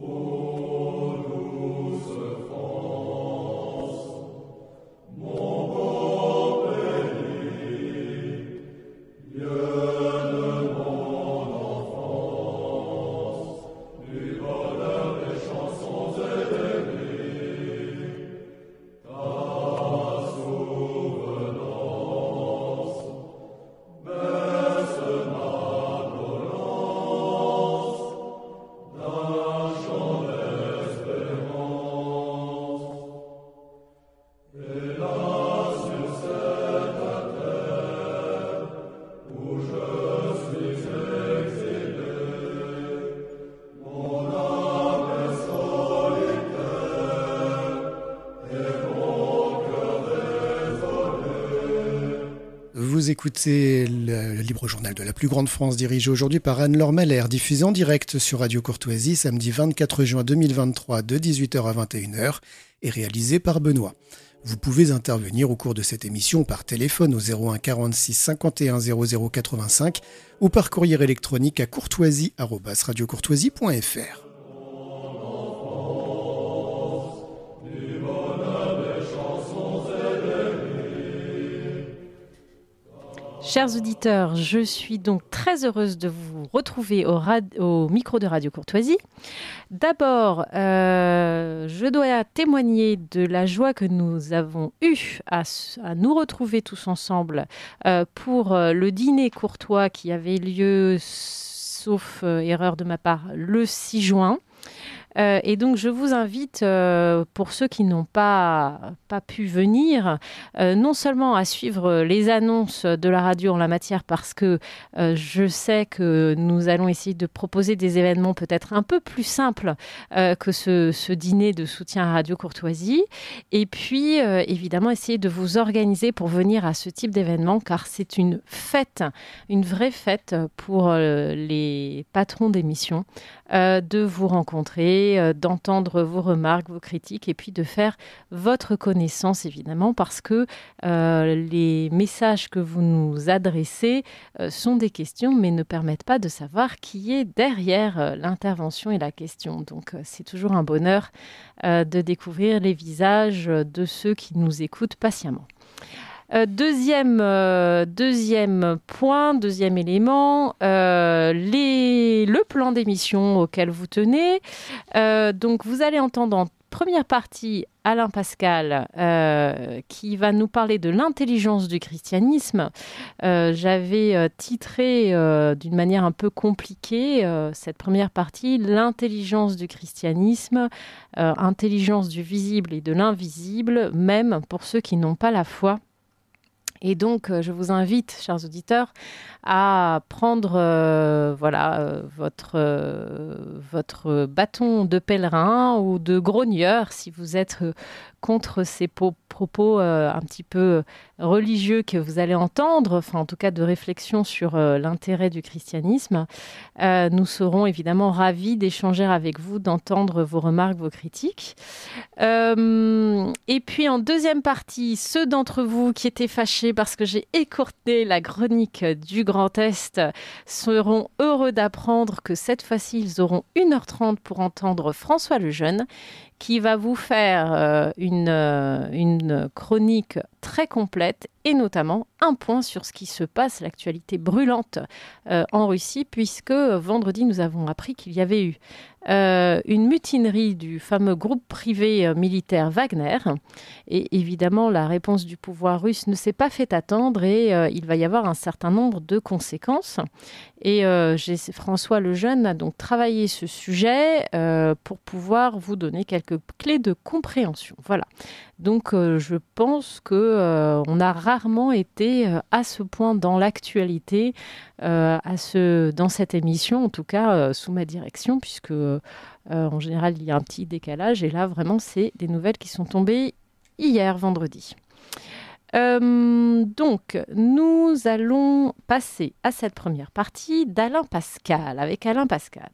Oh. Vous écoutez le, libre journal de la plus grande France dirigé aujourd'hui par Anne-Laure Malher, diffusé en direct sur Radio Courtoisie samedi 24 juin 2023 de 18h à 21h et réalisé par Benoît. Vous pouvez intervenir au cours de cette émission par téléphone au 01 46 51 00 85 ou par courrier électronique à courtoisie@radiocourtoisie.fr. Chers auditeurs, je suis donc très heureuse de vous retrouver au, micro de Radio Courtoisie. D'abord, euh, je dois témoigner de la joie que nous avons eue à, nous retrouver tous ensemble euh, pour euh, le dîner courtois qui avait lieu, sauf erreur de ma part, le 6 juin. Euh, et donc, je vous invite, euh, pour ceux qui n'ont pas, pas pu venir, euh, non seulement à suivre les annonces de la radio en la matière, parce que je sais que nous allons essayer de proposer des événements peut-être un peu plus simples que ce, ce, dîner de soutien à Radio Courtoisie, et puis évidemment essayer de vous organiser pour venir à ce type d'événement, car c'est une fête, une vraie fête pour les patrons d'émissions, de vous rencontrer euh, d'entendre vos remarques, vos critiques et puis de faire votre connaissance évidemment parce que euh, les messages que vous nous adressez euh, sont des questions mais ne permettent pas de savoir qui est derrière l'intervention et la question. Donc c'est toujours un bonheur de découvrir les visages de ceux qui nous écoutent patiemment. Euh, deuxième, euh, deuxième point, deuxième élément, euh, le plan d'émission auquel vous tenez. donc vous allez entendre en première partie Alain Pascal qui va nous parler de l'intelligence du christianisme. J'avais titré d'une manière un peu compliquée cette première partie, l'intelligence du christianisme, intelligence du visible et de l'invisible, même pour ceux qui n'ont pas la foi. Et donc, euh, je vous invite, chers auditeurs, à prendre euh, voilà, euh, votre, votre bâton de pèlerin ou de grogneur si vous êtes contre ces propos euh, un petit peu euh, religieux que vous allez entendre, enfin en tout cas de réflexion sur euh, l'intérêt du christianisme. nous serons évidemment ravis d'échanger avec vous, d'entendre vos remarques, vos critiques. et puis en deuxième partie, ceux d'entre vous qui étaient fâchés parce que j'ai écourté la chronique du Grand Est seront heureux d'apprendre que cette fois-ci, ils auront 1h30 pour entendre François le Jeune qui va vous faire euh, euh, une, chronique très complète et notamment un point sur ce qui se passe, l'actualité brûlante euh, en Russie, puisque vendredi nous avons appris qu'il y avait eu euh, une mutinerie du fameux groupe privé euh, militaire Wagner. Et évidemment, la réponse du pouvoir russe ne s'est pas fait attendre et il va y avoir un certain nombre de conséquences. Et François Lejeune a donc travaillé ce sujet pour pouvoir vous donner quelques clés de compréhension. Voilà. Donc euh, je pense que euh, on a rarement été euh, à ce point dans l'actualité, dans cette émission en tout cas sous ma direction puisque en général il y a un petit décalage et là vraiment c'est des nouvelles qui sont tombées hier vendredi. donc, nous allons passer à cette première partie d'Alain Pascal, avec Alain Pascal.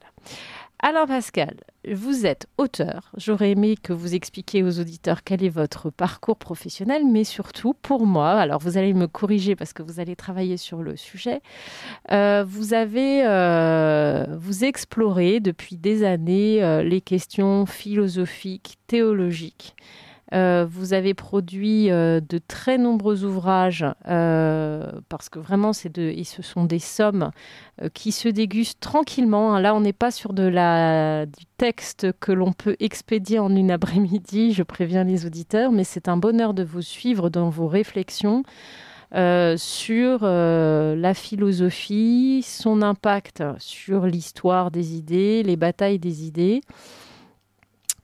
Alors Pascal, vous êtes auteur. J'aurais aimé que vous expliquiez aux auditeurs quel est votre parcours professionnel, mais surtout pour moi, alors vous allez me corriger parce que vous allez travailler sur le sujet, euh, vous avez, euh, vous explorez depuis des années euh, les questions philosophiques, théologiques euh, vous avez produit euh, de très nombreux ouvrages euh, parce que vraiment, ce sont des sommes qui se dégustent tranquillement. Hein. Là, on n'est pas sur de du texte que l'on peut expédier en une après-midi. Je préviens les auditeurs, mais c'est un bonheur de vous suivre dans vos réflexions. sur la philosophie, son impact sur l'histoire des idées, les batailles des idées.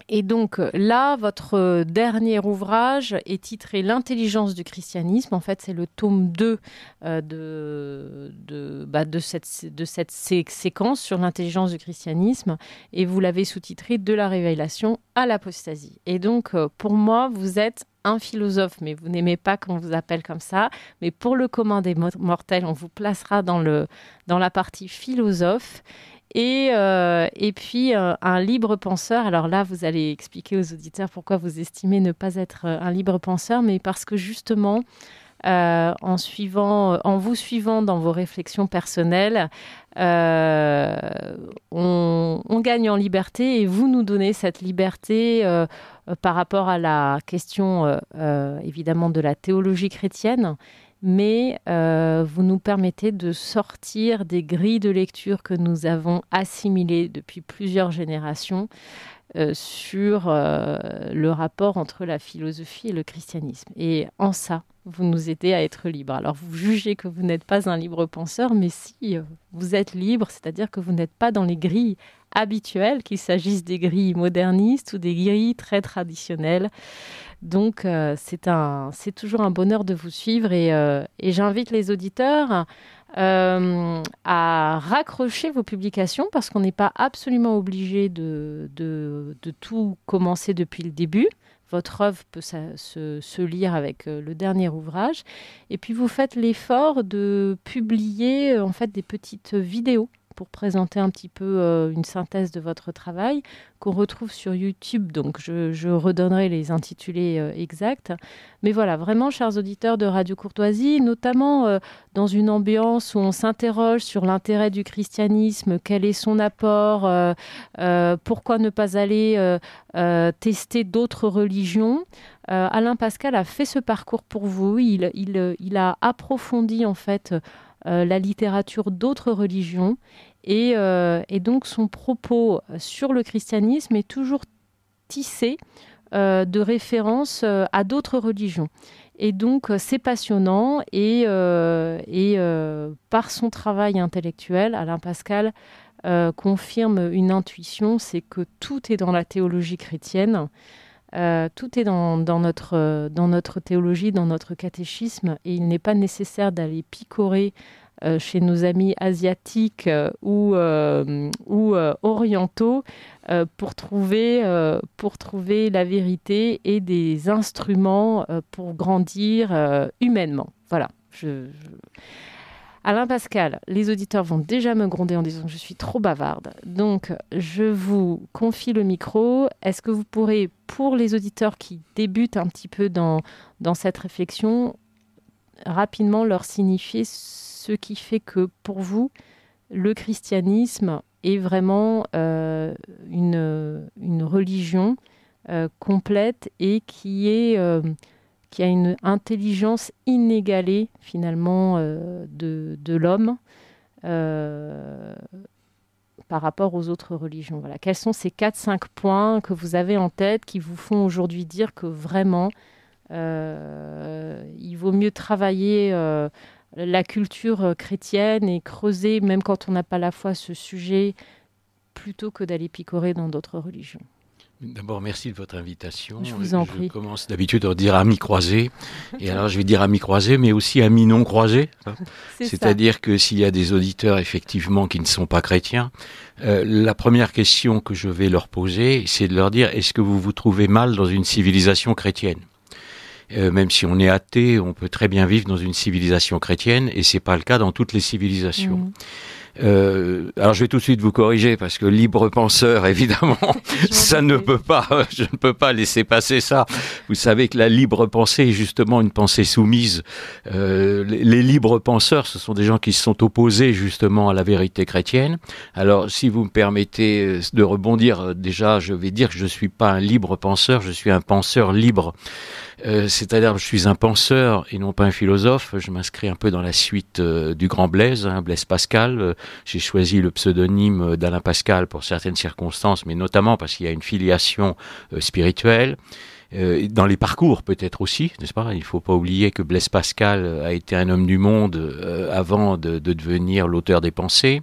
Et donc euh, là, votre euh, dernier ouvrage est titré L'intelligence du christianisme. En fait, c'est le tome 2 euh, de, de, bah, cette, séquence sur l'intelligence du christianisme. Et vous l'avez sous-titré De la révélation à l'apostasie. Et donc, pour moi, vous êtes un philosophe, mais vous n'aimez pas qu'on vous appelle comme ça. Mais pour le commun des mortels, on vous placera dans, le, dans la partie philosophe. Euh, et, puis, euh, un libre penseur. Alors là, vous allez expliquer aux auditeurs pourquoi vous estimez ne pas être euh, un libre penseur, mais parce que justement, en, vous suivant dans vos réflexions personnelles, on, gagne en liberté et vous nous donnez cette liberté par rapport à la question évidemment de la théologie chrétienne mais euh, vous nous permettez de sortir des grilles de lecture que nous avons assimilées depuis plusieurs générations euh, sur euh, le rapport entre la philosophie et le christianisme. Et en ça, vous nous aidez à être libres. Alors vous jugez que vous n'êtes pas un libre penseur, mais si, vous êtes libre, c'est-à-dire que vous n'êtes pas dans les grilles habituel, qu'il s'agisse des grilles modernistes ou des grilles très traditionnelles. Donc euh, c'est c'est toujours un bonheur de vous suivre et, euh, j'invite les auditeurs euh, à raccrocher vos publications parce qu'on n'est pas absolument obligé de, de, tout commencer depuis le début. Votre œuvre peut se, se lire avec le dernier ouvrage. Et puis vous faites l'effort de publier en fait des petites vidéos pour présenter un petit peu euh, une synthèse de votre travail qu'on retrouve sur YouTube. Donc, je, redonnerai les intitulés euh, exacts. Mais voilà, vraiment, chers auditeurs de Radio Courtoisie, notamment euh, dans une ambiance où on s'interroge sur l'intérêt du christianisme, quel est son apport, pourquoi ne pas aller tester d'autres religions. Alain Pascal a fait ce parcours pour vous. il a approfondi en fait euh, la littérature d'autres religions. Euh, et, donc son propos sur le christianisme est toujours tissé euh, de références à d'autres religions. Et donc, c'est passionnant. Et, par son travail intellectuel, Alain Pascal confirme une intuition, c'est que tout est dans la théologie chrétienne. Euh, tout est dans, notre, euh, dans notre théologie, dans notre catéchisme, et il n'est pas nécessaire d'aller picorer euh, chez nos amis asiatiques ou, ou orientaux pour, trouver, pour trouver la vérité et des instruments pour grandir humainement. Voilà. je... Alain Pascal, les auditeurs vont déjà me gronder en disant que je suis trop bavarde. Donc, je vous confie le micro. Est-ce que vous pourrez, pour les auditeurs qui débutent un petit peu dans, dans cette réflexion, rapidement leur signifier ce qui fait que pour vous, le christianisme est vraiment euh, une, une, religion euh, complète et qui est... Euh, y a une intelligence inégalée finalement euh, de, l'homme euh, par rapport aux autres religions. Voilà. Quels sont ces 4-5 points que vous avez en tête qui vous font aujourd'hui dire que vraiment euh, il vaut mieux travailler la culture chrétienne et creuser, même quand on n'a pas la foi, ce sujet plutôt que d'aller picorer dans d'autres religions D'abord, merci de votre invitation. Je vous en commence d'habitude à dire amis croisés. Et alors, je vais dire amis croisés, mais aussi amis non croisés. Hein. C'est-à-dire que s'il y a des auditeurs, effectivement, qui ne sont pas chrétiens, euh, la première question que je vais leur poser, c'est de leur dire, est-ce que vous vous trouvez mal dans une civilisation chrétienne euh, même si on est athée, on peut très bien vivre dans une civilisation chrétienne, et c'est pas le cas dans toutes les civilisations. Mmh. Euh, alors je vais tout de suite vous corriger parce que libre penseur, évidemment, ça ne peut pas, euh, je ne peux pas laisser passer ça. Vous savez que la libre pensée est justement une pensée soumise. Euh, les libres penseurs, ce sont des gens qui se sont opposés justement à la vérité chrétienne. Alors si vous me permettez euh, de rebondir, déjà je vais dire que je ne suis pas un libre penseur, je suis un penseur libre. Euh, c'est-à-dire, je suis un penseur et non pas un philosophe. Je m'inscris un peu dans la suite euh, du grand Blaise, hein, Blaise Pascal. Euh, j'ai choisi le pseudonyme d'Alain Pascal pour certaines circonstances, mais notamment parce qu'il y a une filiation spirituelle. dans les parcours peut-être aussi, n'est-ce pas Il ne faut pas oublier que Blaise Pascal a été un homme du monde avant de devenir l'auteur des pensées.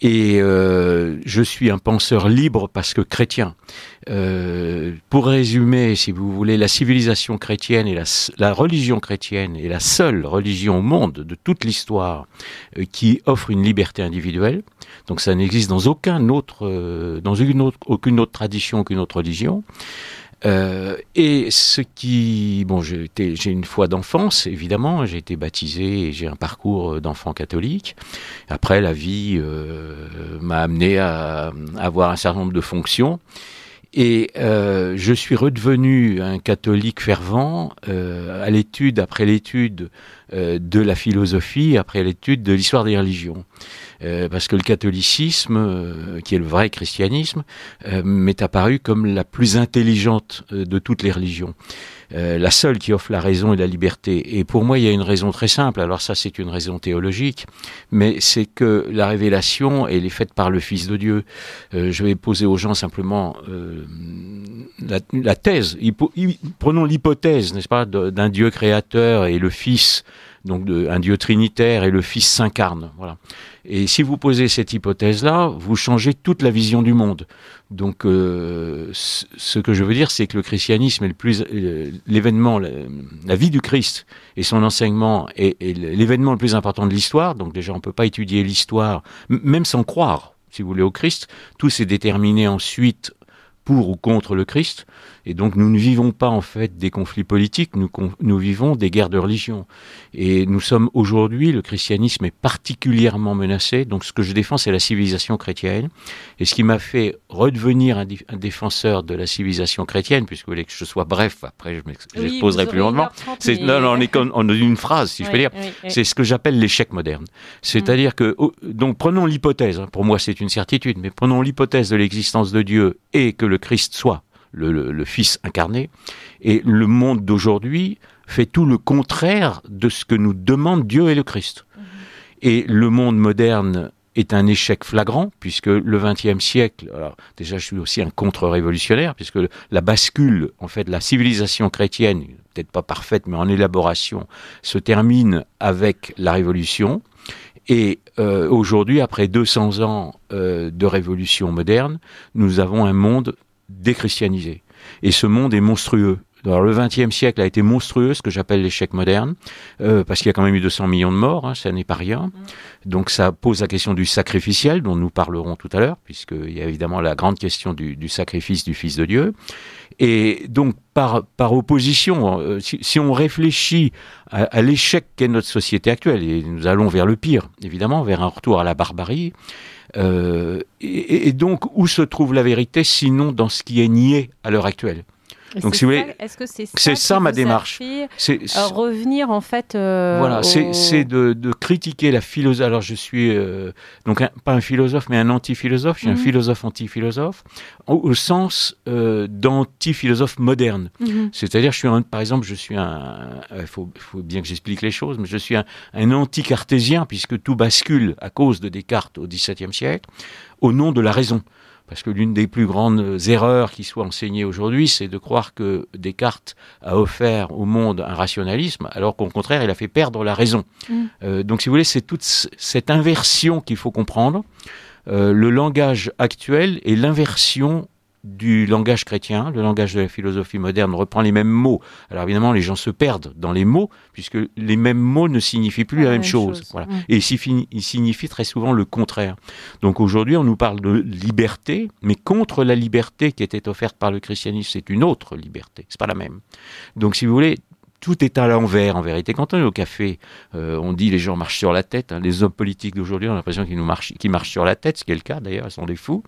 Et euh, je suis un penseur libre parce que chrétien. Euh, pour résumer, si vous voulez, la civilisation chrétienne et la, religion chrétienne est la seule religion au monde de toute l'histoire euh, qui offre une liberté individuelle. Donc ça n'existe dans aucun autre, dans une autre, aucune autre tradition, qu'une autre religion. Euh, et ce qui, bon, j'ai une foi d'enfance, évidemment, j'ai été baptisé et j'ai un parcours euh, d'enfant catholique. Après, la vie euh, m'a amené à avoir un certain nombre de fonctions. Et euh, je suis redevenu un catholique fervent euh, à l'étude, après l'étude euh, de la philosophie, après l'étude de l'histoire des religions. Euh, parce que le catholicisme, qui est le vrai christianisme, m'est apparu comme la plus intelligente de toutes les religions. Euh, la seule qui offre la raison et la liberté. Et pour moi, il y a une raison très simple, alors ça c'est une raison théologique, mais c'est que la révélation, elle est faite par le Fils de Dieu. Euh, je vais poser aux gens simplement euh, la, thèse, prenons l'hypothèse, n'est-ce pas, d'un Dieu créateur et le Fils donc un Dieu trinitaire et le Fils s'incarne. Voilà. Et si vous posez cette hypothèse-là, vous changez toute la vision du monde. Donc, euh, ce que je veux dire, c'est que le christianisme est le plus euh, l'événement, la, vie du Christ et son enseignement est, est l'événement le plus important de l'histoire. Donc déjà, on ne peut pas étudier l'histoire même sans croire, si vous voulez, au Christ. Tout s'est déterminé ensuite pour ou contre le Christ. Et donc nous ne vivons pas en fait des conflits politiques, nous, vivons des guerres de religion. Et nous sommes aujourd'hui, le christianisme est particulièrement menacé. Donc ce que je défends, c'est la civilisation chrétienne. Et ce qui m'a fait redevenir un, défenseur de la civilisation chrétienne, puisque vous voulez que je sois bref, après je m'exposerai plus longuement, c'est non, non, on est une phrase, si je peux dire, c'est ce que j'appelle l'échec moderne. C'est-à-dire mm. que, donc prenons l'hypothèse, hein, pour moi c'est une certitude, mais prenons l'hypothèse de l'existence de Dieu et que le Christ soit le, Fils incarné. Et le monde d'aujourd'hui fait tout le contraire de ce que nous demandent Dieu et le Christ. Mhm. Et le monde moderne est un échec flagrant, puisque le XXe siècle, alors déjà je suis aussi un contre-révolutionnaire, puisque la bascule, en fait, la civilisation chrétienne, peut-être pas parfaite, mais en élaboration, se termine avec la Révolution. Et euh, aujourd'hui, après 200 ans euh, de révolution moderne, nous avons un monde déchristianisé. Et ce monde est monstrueux. Alors, le XXe siècle a été monstrueux, ce que j'appelle l'échec moderne, euh, parce qu'il y a quand même eu 200 millions de morts, hein, ça n'est pas rien. Mm. Donc ça pose la question du sacrificiel, dont nous parlerons tout à l'heure, puisqu'il y a évidemment la grande question du, sacrifice du Fils de Dieu. Et donc par, opposition, euh, si, on réfléchit à, à l'échec qu'est notre société actuelle, et nous allons vers le pire, évidemment, vers un retour à la barbarie, euh, et, donc, où se trouve la vérité sinon dans ce qui est nié à l'heure actuelle donc, si vous voulez, est-ce que c'est ça, ma démarche euh, C'est revenir en fait. Euh, voilà, c'est de, critiquer la philosophie. Alors, je suis euh, donc pas un philosophe, mais un anti-philosophe. Je suis un mhm. philosophe anti-philosophe au, sens d'antiphilosophe d'anti-philosophe moderne. Mhm. C'est-à-dire, je suis par exemple, je suis un. Il faut, bien que j'explique les choses, mais je suis un, un anti-cartésien puisque tout bascule à cause de Descartes au XVIIe siècle au nom de la raison. Parce que l'une des plus grandes erreurs qui soit enseignée aujourd'hui, c'est de croire que Descartes a offert au monde un rationalisme, alors qu'au contraire, il a fait perdre la raison. Mm. Euh, donc, si vous voulez, c'est toute cette inversion qu'il faut comprendre. Euh, le langage actuel est l'inversion du langage chrétien, le langage de la philosophie moderne reprend les mêmes mots. Alors évidemment, les gens se perdent dans les mots, puisque les mêmes mots ne signifient plus la, même, chose. Mm. Et ils signifient très souvent le contraire. Donc aujourd'hui, on nous parle de liberté, mais contre la liberté qui était offerte par le christianisme, c'est une autre liberté, c'est pas la même. Donc si vous voulez, tout est à l'envers en vérité. Quand on est au café, euh, on dit les gens marchent sur la tête. Hein. Les hommes politiques d'aujourd'hui, ont l'impression qu'ils nous marchent, marchent sur la tête, ce qui est le cas d'ailleurs, ils sont des fous.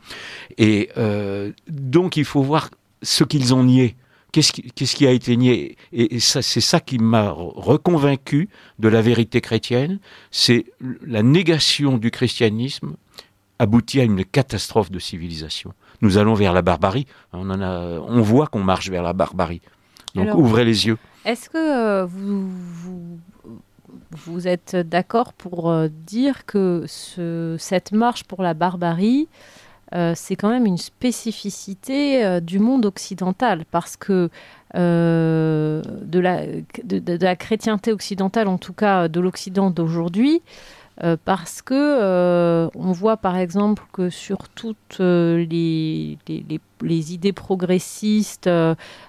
Et euh, donc il faut voir ce qu'ils ont nié. Qu'est-ce qui, a été nié Et, c'est ça qui m'a reconvaincu de la vérité chrétienne. C'est la négation du christianisme aboutit à une catastrophe de civilisation. Nous allons vers la barbarie. On, voit qu'on marche vers la barbarie. Donc ouvrez les yeux. Est-ce que euh, vous, êtes d'accord pour euh, dire que cette marche pour la barbarie, euh, c'est quand même une spécificité du monde occidental parce que de, la, chrétienté occidentale, en tout cas de l'Occident d'aujourd'hui, euh, parce que euh, on voit par exemple que sur toutes euh, les, idées progressistes,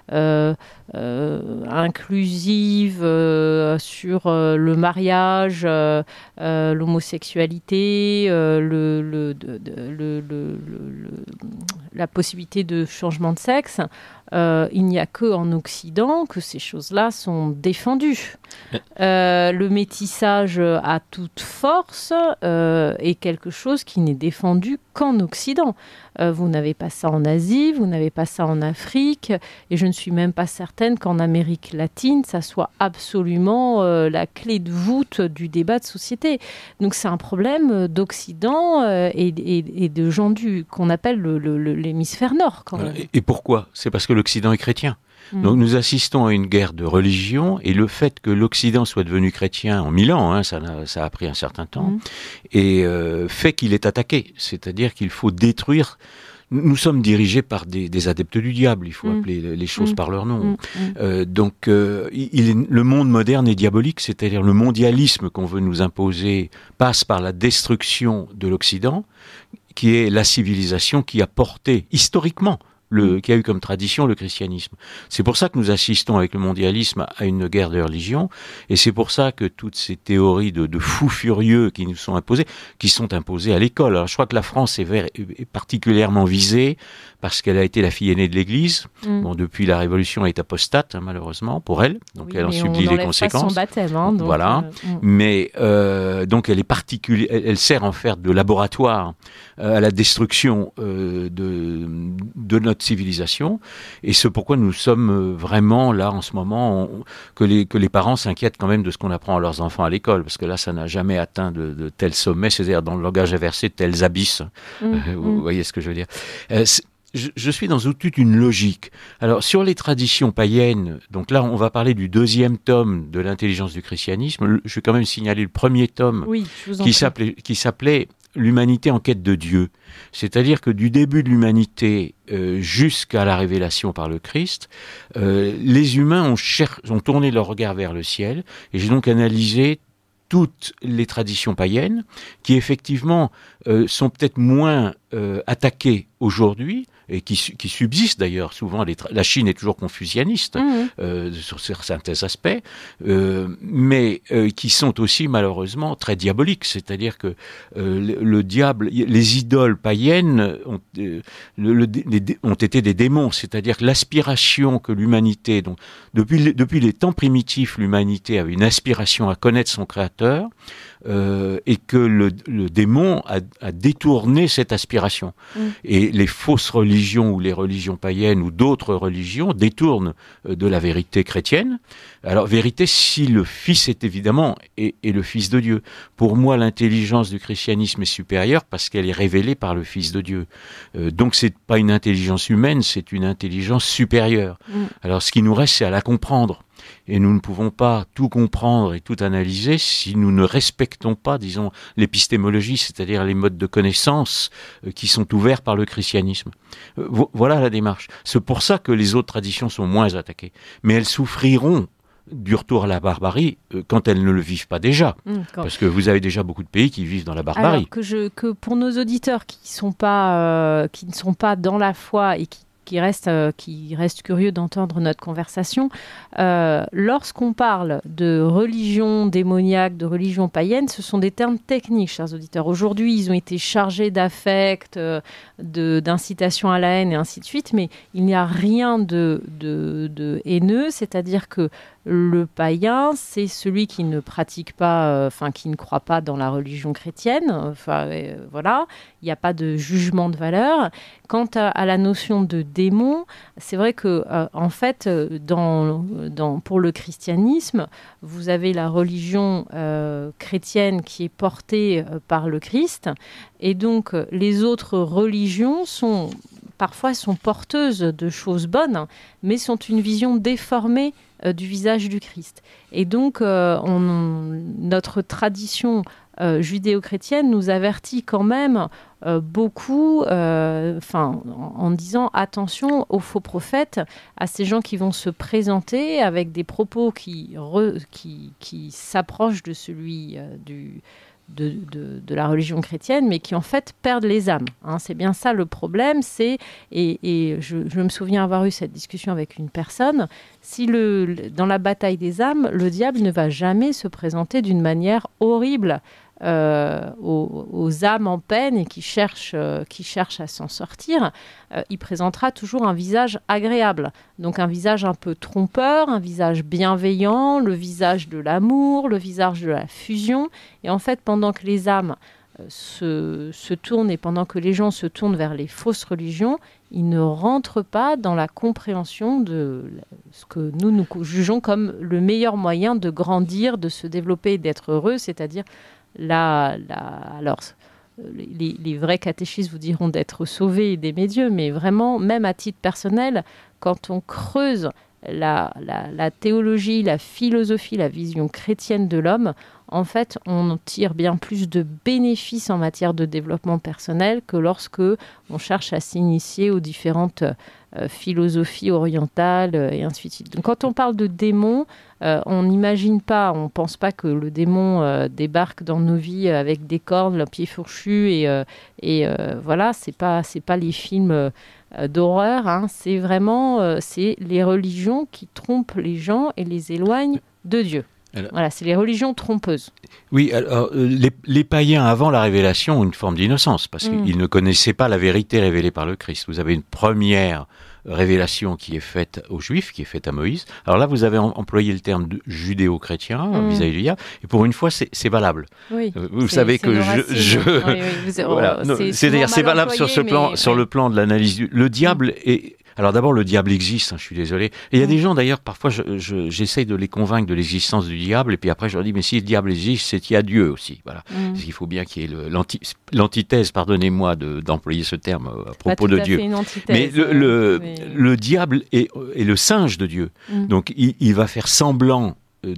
inclusives, sur le mariage, l'homosexualité, la possibilité de changement de sexe, euh, il n'y a que en Occident que ces choses-là sont défendues. Euh, le métissage à toute force euh, est quelque chose qui n'est défendu qu'en Occident. Euh, vous n'avez pas ça en Asie, vous n'avez pas ça en Afrique, et je ne suis même pas certaine qu'en Amérique latine, ça soit absolument euh, la clé de voûte du débat de société. Donc c'est un problème euh, d'Occident et, de gens du qu'on appelle l'hémisphère nord. et pourquoi C'est parce que l'Occident est chrétien. Hmm. Donc nous assistons à une guerre de religion et le fait que l'Occident soit devenu chrétien en mille ans, hein, ça, a pris un certain temps, hmm. et euh, fait qu'il est attaqué. C'est-à-dire qu'il faut détruire nous sommes dirigés par des, adeptes du diable, il faut hmm. appeler les choses par leur nom. Euh, donc euh, le monde moderne est diabolique, c'est-à-dire le mondialisme qu'on veut nous imposer passe par la destruction de l'Occident, qui est la civilisation qui a porté historiquement le, qui a eu comme tradition le christianisme. C'est pour ça que nous assistons avec le mondialisme à une guerre de religion, et c'est pour ça que toutes ces théories de, fous furieux qui nous sont imposées, qui sont imposées à l'école. Alors je crois que la France est, particulièrement visée parce qu'elle a été la fille aînée de l'Église. Mm. Bon, depuis la Révolution, elle est apostate hein, malheureusement pour elle, donc elle en subit les conséquences. son baptême, hein, voilà. Euh, mm. Mais euh, donc elle est particulière, elle, sert en fait de laboratoire euh, à la destruction euh, de, de notre civilisation et ce pourquoi nous sommes euh, vraiment là en ce moment, que, les, que les parents s'inquiètent quand même de ce qu'on apprend à leurs enfants à l'école, parce que là, ça n'a jamais atteint de, de tel sommet, c'est-à-dire dans le langage inversé, tels abysses. Mmh, euh, mmh. vous voyez ce que je veux dire euh, je, suis dans toute une logique. Alors sur les traditions païennes, donc là on va parler du deuxième tome de l'intelligence du christianisme. Je vais quand même signaler le premier tome qui s'appelait l'humanité en quête de Dieu. C'est-à-dire que du début de l'humanité euh, jusqu'à la révélation par le Christ, euh, les humains ont, tourné leur regard vers le ciel, et j'ai donc analysé toutes les traditions païennes, qui effectivement euh, sont peut-être moins attaquées aujourd'hui, et qui, qui subsiste d'ailleurs souvent. la Chine est toujours confucianiste mmh. euh, sur certains aspects, euh, mais euh, qui sont aussi malheureusement très diaboliques. C'est-à-dire que le, diable, les idoles païennes ont, ont été des démons. C'est-à-dire que l'aspiration que l'humanité, donc depuis, depuis les temps primitifs, l'humanité avait une aspiration à connaître son créateur. Euh, et que le, démon a, détourné cette aspiration. Mm. Et les fausses religions ou les religions païennes ou d'autres religions détournent euh, de la vérité chrétienne. Alors vérité si le Fils est évidemment et le Fils de Dieu. Pour moi, l'intelligence du christianisme est supérieure parce qu'elle est révélée par le Fils de Dieu. Donc, euh, donc c'est pas une intelligence humaine, c'est une intelligence supérieure. Mm. Alors ce qui nous reste, c'est à la comprendre. Et nous ne pouvons pas tout comprendre et tout analyser si nous ne respectons pas, disons, l'épistémologie, c'est-à-dire les modes de connaissance euh, qui sont ouverts par le christianisme. Euh, voilà la démarche. C'est pour ça que les autres traditions sont moins attaquées. Mais elles souffriront du retour à la barbarie euh, quand elles ne le vivent pas déjà. Mmh, Parce que vous avez déjà beaucoup de pays qui vivent dans la barbarie. Alors que, pour nos auditeurs qui, qui ne sont pas dans la foi et qui qui reste euh, qui curieux d'entendre notre conversation. Euh, lorsqu'on parle de religion démoniaque, de religion païenne, ce sont des termes techniques, chers auditeurs. Aujourd'hui, ils ont été chargés d'affect, euh, d'incitation à la haine et ainsi de suite, mais il n'y a rien de, de haineux, c'est-à-dire que le païen, c'est celui qui ne pratique pas, euh, enfin, qui ne croit pas dans la religion chrétienne. Enfin, euh, voilà, il n'y a pas de jugement de valeur. Quant à, la notion de démon, c'est vrai que, euh, en fait, pour le christianisme, vous avez la religion chrétienne qui est portée par le Christ, et donc les autres religions sont parfois sont porteuses de choses bonnes, mais sont une vision déformée euh, du visage du Christ. Et donc, euh, notre tradition euh, judéo-chrétienne nous avertit quand même beaucoup, en, disant attention aux faux prophètes, à ces gens qui vont se présenter avec des propos qui, qui s'approchent de celui du de, la religion chrétienne, mais qui en fait perdent les âmes. Hein. C'est bien ça le problème. C'est et, je, je, me souviens avoir eu cette discussion avec une personne. Si le, dans la bataille des âmes, le diable ne va jamais se présenter d'une manière horrible. Euh, aux, âmes en peine et qui cherchent, euh, qui cherchent à s'en sortir, euh, il présentera toujours un visage agréable. Donc un visage un peu trompeur, un visage bienveillant, le visage de l'amour, le visage de la fusion. Et en fait, pendant que les âmes se, se tournent et pendant que les gens se tournent vers les fausses religions, ils ne rentrent pas dans la compréhension de ce que nous nous jugeons comme le meilleur moyen de grandir, de se développer d'être heureux, c'est-à-dire alors, les, vrais catéchistes vous diront d'être sauvés d'aimer Dieu, mais vraiment, même à titre personnel, quand on creuse la, la, théologie, la philosophie, la vision chrétienne de l'homme, en fait, on tire bien plus de bénéfices en matière de développement personnel que lorsque on cherche à s'initier aux différentes euh, philosophies orientales euh, et ainsi de suite. Donc, quand on parle de démons, euh, on n'imagine pas, on ne pense pas que le démon euh, débarque dans nos vies avec des cornes, le pied fourchu et, euh, voilà, c'est pas c'est pas les films d'horreur, hein. c'est vraiment c'est les religions qui trompent les gens et les éloignent de Dieu. voilà, c'est les religions trompeuses. Oui, alors, les, païens avant la révélation ont une forme d'innocence parce mm. qu'ils ne connaissaient pas la vérité révélée par le Christ. Vous avez une première révélation qui est faite aux Juifs, qui est faite à Moïse. Alors là, vous avez employé le terme judéo-chrétien mm. vis-à-vis et pour une fois, c'est valable. Euh, vous savez que je, c'est-à-dire c'est valable sur ce plan, sur le plan de l'analyse. Du... Le diable mm. est alors d'abord, le diable existe, hein, je suis désolé. il y a des gens d'ailleurs, parfois, j'essaye de les convaincre de l'existence du diable, et puis après, je leur dis, mais si le diable existe, c'est qu'il y a Dieu aussi. Voilà. Mm. faut bien qu'il y ait l'antithèse, pardonnez-moi d'employer ce terme euh, à propos de Dieu. mais le, diable est, le singe de Dieu. Mm. Donc il va faire semblant euh,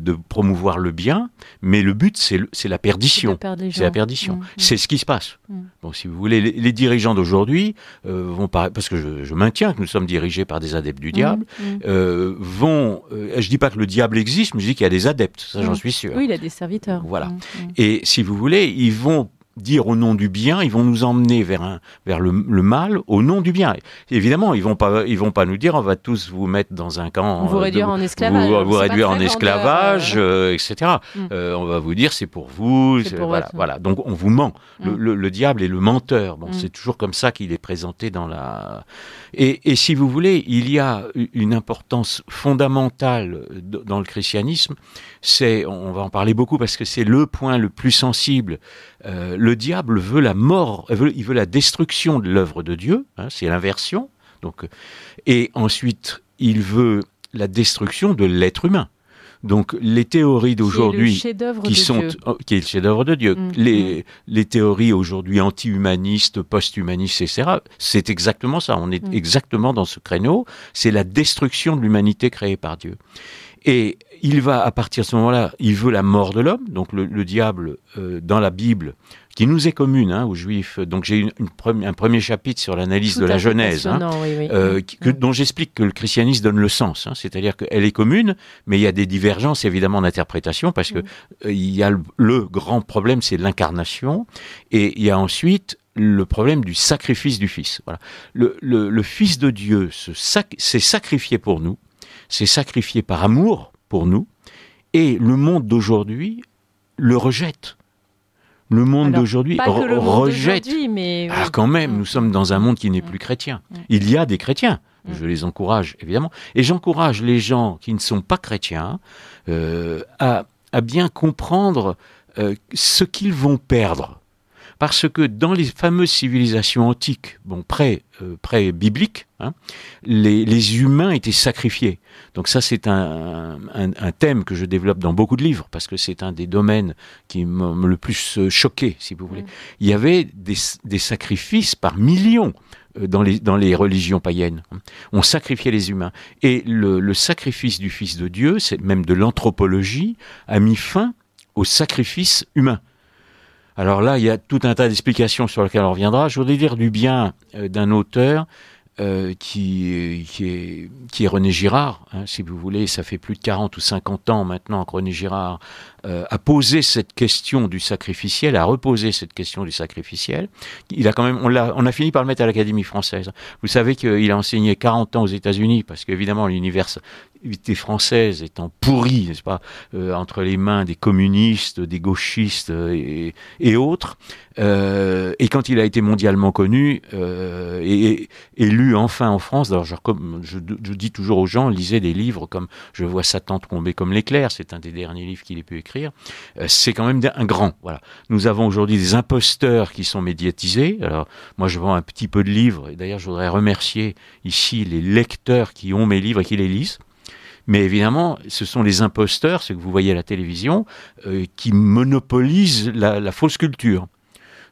de, promouvoir le bien, mais le but, c'est la perdition. C'est la perdition. Mm, mm. C'est ce qui se passe. Bon, mm. si vous voulez, les, dirigeants d'aujourd'hui euh, vont, parce que je, maintiens que nous sommes dirigés par des adeptes du diable, euh, vont. je dis pas que le diable existe, mais je dis qu'il y a des adeptes, ça j'en suis sûr. Oui, il a des serviteurs. Voilà. Et si vous voulez, ils vont dire au nom du bien, ils vont nous emmener vers, un, vers le, le mal au nom du bien. évidemment, ils vont pas, ils vont pas nous dire on va tous vous mettre dans un camp, vous euh, réduire en esclavage, vous, réduire en esclavage, euh, euh, etc. Mm. on va vous dire c'est pour vous, voilà, Donc on vous ment. Mm. Le, le, diable est le menteur. Bon, mm. c'est toujours comme ça qu'il est présenté dans la. Et, et si vous voulez, il y a une importance fondamentale dans le christianisme. C'est, on va en parler beaucoup parce que c'est le point le plus sensible euh, le diable veut la mort, euh, il veut la destruction de l'œuvre de Dieu, hein, c'est l'inversion. Donc, et ensuite, il veut la destruction de l'être humain. Donc les théories d'aujourd'hui qui sont oh, qui est le chef-d'œuvre de Dieu, mm, les, mm. les théories aujourd'hui anti-humanistes, post-humanistes, etc. C'est exactement ça. On est mm. exactement dans ce créneau. C'est la destruction de l'humanité créée par Dieu. Et il va, à partir de ce moment-là, il veut la mort de l'homme, donc le, diable euh, dans la Bible, qui nous est commune hein, aux Juifs. Donc j'ai une, un premier chapitre sur l'analyse de la Genèse, hein, euh, mm. mm. dont j'explique que le christianisme donne le sens, hein. c'est-à-dire qu'elle est commune, mais il y a des divergences évidemment d'interprétation, parce que mm. euh, il y a le, grand problème, c'est l'incarnation, et il y a ensuite le problème du sacrifice du Fils. Voilà. Le, Fils de Dieu s'est sacrifié pour nous, s'est sacrifié par amour, pour nous. Et le monde d'aujourd'hui le rejette. Le monde d'aujourd'hui rejette. quand même, nous sommes dans un monde qui n'est mm. plus chrétien. Il y a des chrétiens. Mm. Je les encourage, évidemment. Et j'encourage les gens qui ne sont pas chrétiens euh, à, bien comprendre euh, ce qu'ils vont perdre parce que dans les fameuses civilisations antiques, bon, euh, pré-bibliques, hein, les, les, humains étaient sacrifiés. Donc ça, c'est un, un, thème que je développe dans beaucoup de livres, parce que c'est un des domaines qui m'a le plus euh, choqué, si vous voulez. Mm. Il y avait des, des sacrifices par millions euh, dans les, dans les religions païennes. On sacrifiait les humains. Et le, sacrifice du Fils de Dieu, c'est même de l'anthropologie, a mis fin au sacrifice humain. Alors là, il y a tout un tas d'explications sur lesquelles on reviendra. Je voudrais dire du bien euh, d'un auteur euh, qui, est, René Girard, hein, si vous voulez, ça fait plus de 40 ou 50 ans maintenant que René Girard euh, a posé cette question du sacrificiel, a reposé cette question du sacrificiel. Il a quand même, on, a, on a fini par le mettre à l'Académie française. Vous savez qu'il a enseigné 40 ans aux États-Unis, parce qu'évidemment l'univers française étant pourrie, n'est-ce pas, euh, entre les mains des communistes, des gauchistes euh, et, autres, euh, et quand il a été mondialement connu et, lu élu enfin en France, alors je, je, dis toujours aux gens, lisez des livres comme Je vois Satan tomber comme l'éclair, c'est un des derniers livres qu'il ait pu écrire, c'est quand même un grand. Voilà. Nous avons aujourd'hui des imposteurs qui sont médiatisés. Alors moi je vends un petit peu de livres, et d'ailleurs je voudrais remercier ici les lecteurs qui ont mes livres et qui les lisent. Mais évidemment, ce sont les imposteurs, ceux que vous voyez à la télévision, euh, qui monopolisent la, fausse culture.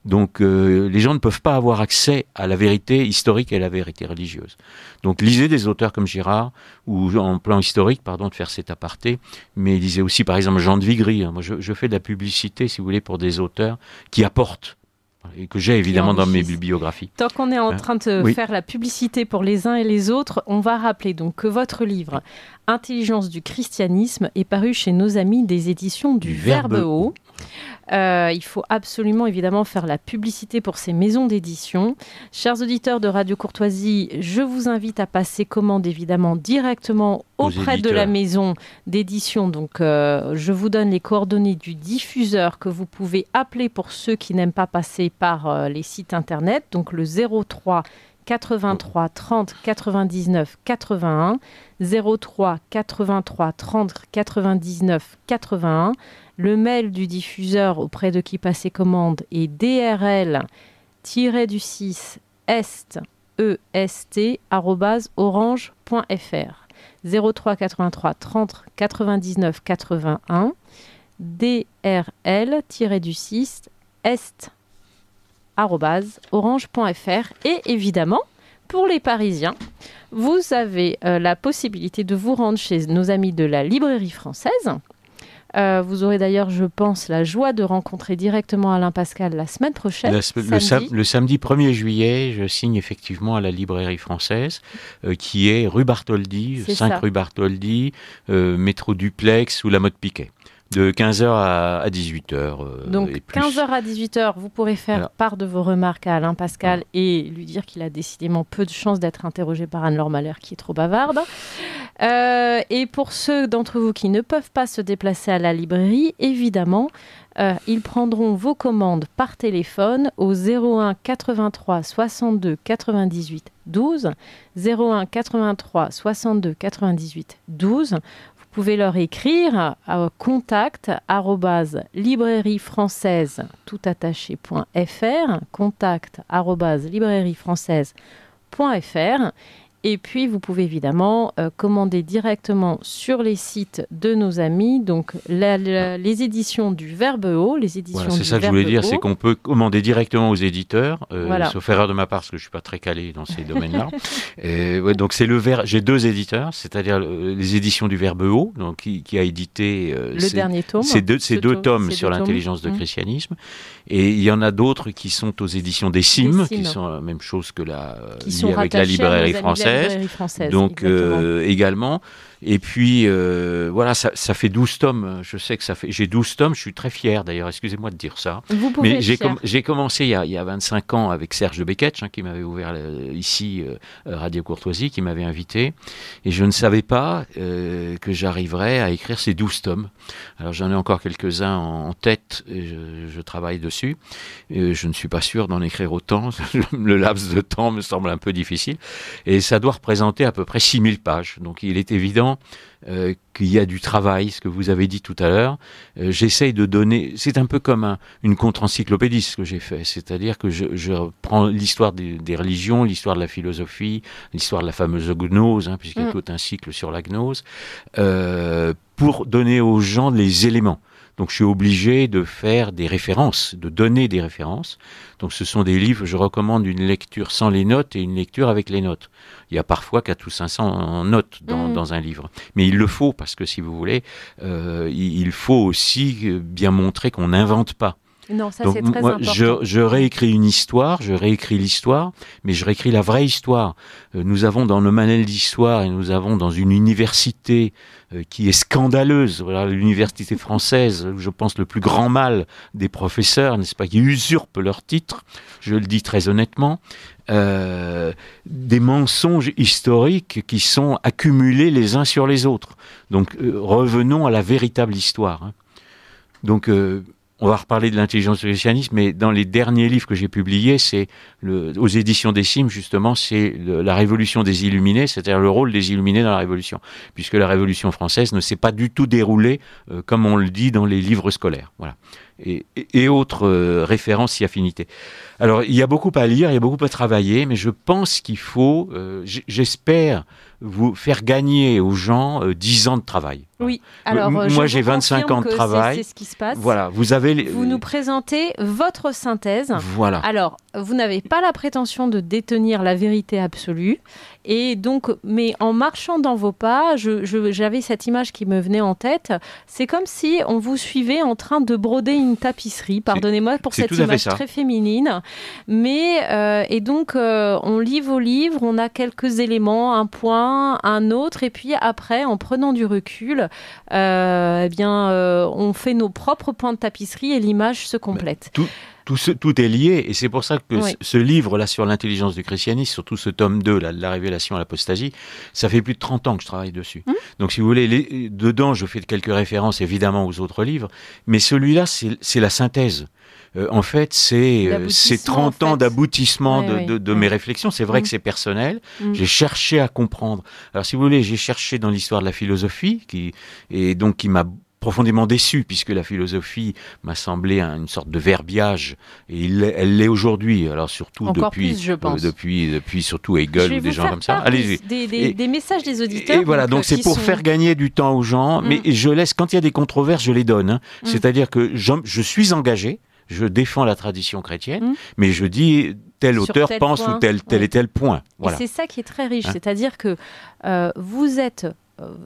Donc euh, les gens ne peuvent pas avoir accès à la vérité historique et à la vérité religieuse. Donc lisez des auteurs comme Girard, ou en plan historique, pardon de faire cet aparté, mais lisez aussi par exemple Jean de Vigry. Moi je, je fais de la publicité, si vous voulez, pour des auteurs qui apportent et que j'ai évidemment dans mes bibliographies. Tant qu'on est en hein train de faire la publicité pour les uns et les autres, on va rappeler donc que votre livre Intelligence du christianisme est paru chez nos amis des éditions du, Verbe haut. Euh, il faut absolument, évidemment, faire la publicité pour ces maisons d'édition. Chers auditeurs de Radio Courtoisie, je vous invite à passer commande, évidemment, directement auprès de la maison d'édition. Donc, euh, je vous donne les coordonnées du diffuseur que vous pouvez appeler pour ceux qui n'aiment pas passer par euh, les sites internet. Donc, le 03 83 30 99 81 03 83 30 99 81 le mail du diffuseur auprès de qui passez commande est drl-du-6 est orangefr 03 83 30 99 81 drl-du-6 est orange.fr et évidemment pour les Parisiens, vous avez euh, la possibilité de vous rendre chez nos amis de la librairie française euh, vous aurez d'ailleurs, je pense, la joie de rencontrer directement Alain Pascal la semaine prochaine. le, samedi. 1er juillet, je signe effectivement à la librairie française, euh, qui est rue Bartholdi, 5 euh, rue Bartholdi, métro duplex ou la mode Piquet. De 15h à 18h. Donc, 15h à 18h, vous pourrez faire part de vos remarques à Alain Pascal et lui dire qu'il a décidément peu de chances d'être interrogé par Anne-Laure Malheur qui est trop bavarde. Euh, et pour ceux d'entre vous qui ne peuvent pas se déplacer à la librairie, évidemment, euh, ils prendront vos commandes par téléphone au 01 83 62 98 12, 01 83 62 98 12. Vous pouvez leur écrire à contact contact.librairiefrancaise.fr tout contact et puis, vous pouvez évidemment euh, commander directement sur les sites de nos amis, donc les éditions du Verbe Haut, les éditions C'est ça que je voulais dire, c'est qu'on peut commander directement aux éditeurs, euh, sauf erreur de ma part, parce que je ne suis pas très calé dans ces domaines-là. donc, c'est le j'ai deux éditeurs, c'est-à-dire euh, les éditions du Verbe Haut, donc, qui, a édité ces, ces deux, tomes sur l'intelligence de mmh. christianisme. Et il y en a d'autres qui sont aux éditions des CIM, qui sont la même chose que la, avec la librairie française. Donc euh, également et puis, euh, voilà, ça, fait 12 tomes. Je sais que ça fait. J'ai 12 tomes, je suis très fier d'ailleurs, excusez-moi de dire ça. Vous pouvez Mais j'ai, commencé il y, a, 25 ans avec Serge de hein, qui m'avait ouvert ici euh, euh, Radio Courtoisie, qui m'avait invité. Et je ne savais pas que j'arriverais à écrire ces 12 tomes. Alors j'en ai encore quelques-uns en, tête, je, travaille dessus. je ne suis pas sûr d'en écrire autant. le laps de temps me semble un peu difficile. Et ça doit représenter à peu près 6000 pages. Donc il est évident euh, qu'il y a du travail, ce que vous avez dit tout à l'heure. Euh, j'essaye de donner, c'est un peu comme une contre-encyclopédie ce que j'ai fait, c'est-à-dire que je, prends l'histoire des, religions, l'histoire de la philosophie, l'histoire de la fameuse gnose, hein, puisqu'il y a mm. tout un cycle sur la gnose, euh, pour donner aux gens les éléments. Donc je suis obligé de faire des références, de donner des références. Donc ce sont des livres, je recommande une lecture sans les notes et une lecture avec les notes. Il y a parfois quatre ou 500 notes mmh. dans, un livre. Mais il le faut parce que si vous voulez, euh, il faut aussi euh, bien montrer qu'on n'invente pas. Non, ça c'est très moi, important. Je, je, réécris une histoire, je réécris l'histoire, mais je réécris la vraie histoire. Euh, nous avons dans le manuel d'histoire et nous avons dans une université euh, qui est scandaleuse, voilà l'université française, je pense le plus grand mal des professeurs, n'est-ce pas, qui usurpent leur titre. Je le dis très honnêtement. Euh, des mensonges historiques qui sont accumulés les uns sur les autres. Donc euh, revenons à la véritable histoire. Hein. Donc euh, on va reparler de l'intelligence christianisme, mais dans les derniers livres que j'ai publiés, c'est aux éditions des Cimes, justement, c'est la révolution des Illuminés, c'est-à-dire le rôle des Illuminés dans la Révolution, puisque la Révolution française ne s'est pas du tout déroulée euh, comme on le dit dans les livres scolaires. Voilà et, autres euh, références y affinités. Alors, il y a beaucoup à lire, il y a beaucoup à travailler, mais je pense qu'il faut, euh, j'espère, vous faire gagner aux gens euh, dix 10 ans de travail. Oui, alors moi j'ai 25 ans de travail. ce qui se passe. Voilà, vous avez Vous nous présentez votre synthèse. Voilà. Alors, vous n'avez pas la prétention de détenir la vérité absolue et donc mais en marchant dans vos pas, j'avais cette image qui me venait en tête, c'est comme si on vous suivait en train de broder une une tapisserie. Pardonnez-moi pour cette image très féminine. Mais, euh, et donc, euh, on lit vos livres, on a quelques éléments, un point, un autre, et puis après, en prenant du recul, euh, eh bien, euh, on fait nos propres points de tapisserie et l'image se bah, complète tout, est lié, et c'est pour ça que ce livre-là sur l'intelligence du christianisme, surtout ce tome 2, là, la révélation à l'apostasie, ça fait plus de 30 ans que je travaille dessus. Hum. Donc si vous voulez, les, dedans, je fais quelques références évidemment aux autres livres, mais celui-là, c'est la synthèse. Euh, en fait, c'est euh, 30 ans d'aboutissement de, mes hum. réflexions. C'est vrai que hum. c'est personnel. J'ai cherché à comprendre. Alors, si vous voulez, j'ai cherché dans l'histoire de la philosophie, qui, et donc qui m'a profondément déçu puisque la philosophie m'a semblé une sorte de verbiage et elle l'est aujourd'hui alors surtout depuis euh, depuis depuis surtout Hegel ou des gens comme ça allez des, messages des auditeurs et voilà donc euh, c'est pour faire gagner du temps aux gens mm. mais je laisse quand il y a des controverses je les donne hein. mm. c'est-à-dire que je, suis engagé je défends la tradition chrétienne mm. mais je dis tel auteur pense ou tel tel et tel point voilà. c'est ça qui est très riche hein. c'est-à-dire que euh, vous êtes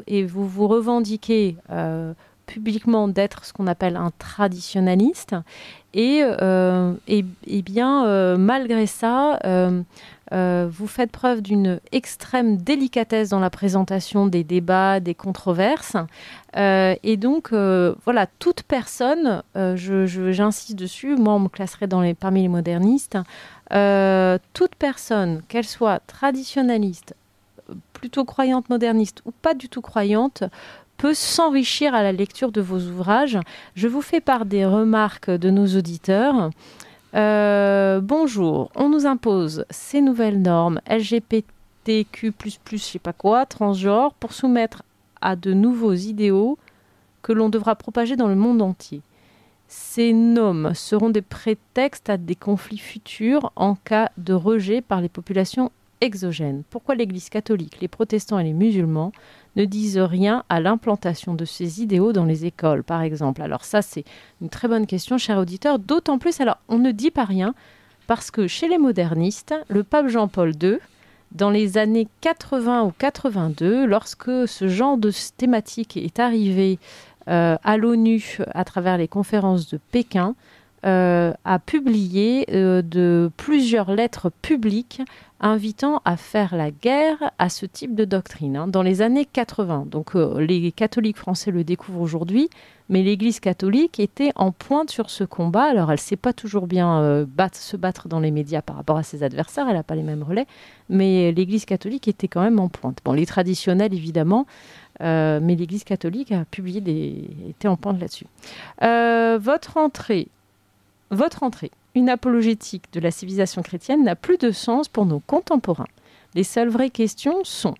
et vous vous revendiquez publiquement d'être ce qu'on appelle un traditionnaliste. Et, euh, et, bien, euh, malgré ça, euh, vous faites preuve d'une extrême délicatesse dans la présentation des débats, des controverses. et donc, voilà, toute personne, j'insiste dessus, moi on me classerait dans les, parmi les modernistes, toute personne, qu'elle soit traditionnaliste, plutôt croyante moderniste ou pas du tout croyante, peut s'enrichir à la lecture de vos ouvrages. Je vous fais part des remarques de nos auditeurs. Euh, bonjour, on nous impose ces nouvelles normes LGBTQ, je sais pas quoi, transgenre, pour soumettre à de nouveaux idéaux que l'on devra propager dans le monde entier. Ces noms seront des prétextes à des conflits futurs en cas de rejet par les populations exogène. Pourquoi l'Église catholique, les protestants et les musulmans ne disent rien à l'implantation de ces idéaux dans les écoles, par exemple Alors ça, c'est une très bonne question, cher auditeur. D'autant plus, alors, on ne dit pas rien parce que chez les modernistes, le pape Jean-Paul II, dans les années 80 ou 82, lorsque ce genre de thématique est arrivé euh, à l'ONU à travers les conférences de Pékin, euh, a publié euh, de plusieurs lettres publiques invitant à faire la guerre à ce type de doctrine hein, dans les années 80. Donc euh, les catholiques français le découvrent aujourd'hui, mais l'Église catholique était en pointe sur ce combat. Alors elle ne sait pas toujours bien battre, se battre dans les médias par rapport à ses adversaires, elle n'a pas les mêmes relais, mais l'Église catholique était quand même en pointe. Bon, les traditionnels évidemment, mais l'Église catholique a publié des... était en pointe là-dessus. votre entrée votre entrée, une apologétique de la civilisation chrétienne, n'a plus de sens pour nos contemporains. Les seules vraies questions sont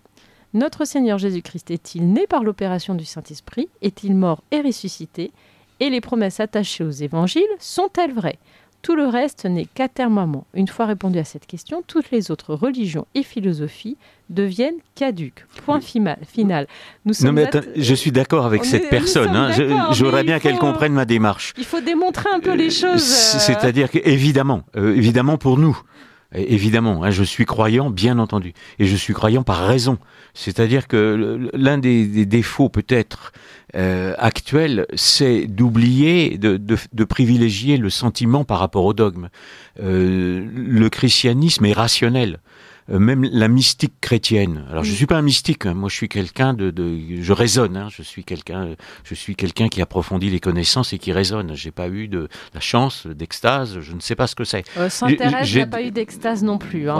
Notre Seigneur Jésus-Christ est-il né par l'opération du Saint-Esprit Est-il mort et ressuscité Et les promesses attachées aux évangiles sont-elles vraies tout le reste n'est qu'atermoiement. Une fois répondu à cette question, toutes les autres religions et philosophies deviennent caduques. Point final. Nous je suis d'accord avec cette personne. Hein. J'aurais bien qu'elle comprenne ma démarche. Il faut démontrer un peu les euh, choses. Euh. C'est-à-dire qu'évidemment, euh, évidemment pour nous, Évidemment, hein, je suis croyant, bien entendu, et je suis croyant par raison. C'est-à-dire que l'un des, défauts peut-être euh, actuels, c'est d'oublier, de, de, privilégier le sentiment par rapport au dogme. Euh, le christianisme est rationnel. Euh, même la mystique chrétienne. Alors, je mm. suis pas un mystique. Hein. moi, je suis quelqu'un de, je raisonne. Hein. je suis quelqu'un, je suis quelqu'un qui approfondit les connaissances et qui raisonne. J'ai pas eu de la chance d'extase. Je ne sais pas ce que c'est. Euh, pas eu d'extase non plus, hein,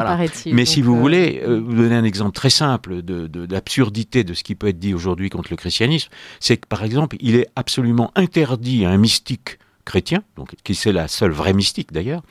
Mais si vous euh, voulez euh, vous donner un exemple très simple de, l'absurdité de ce qui peut être dit aujourd'hui contre le christianisme, c'est que par exemple, il est absolument interdit à un mystique chrétien, donc qui c'est la seule vraie mystique d'ailleurs,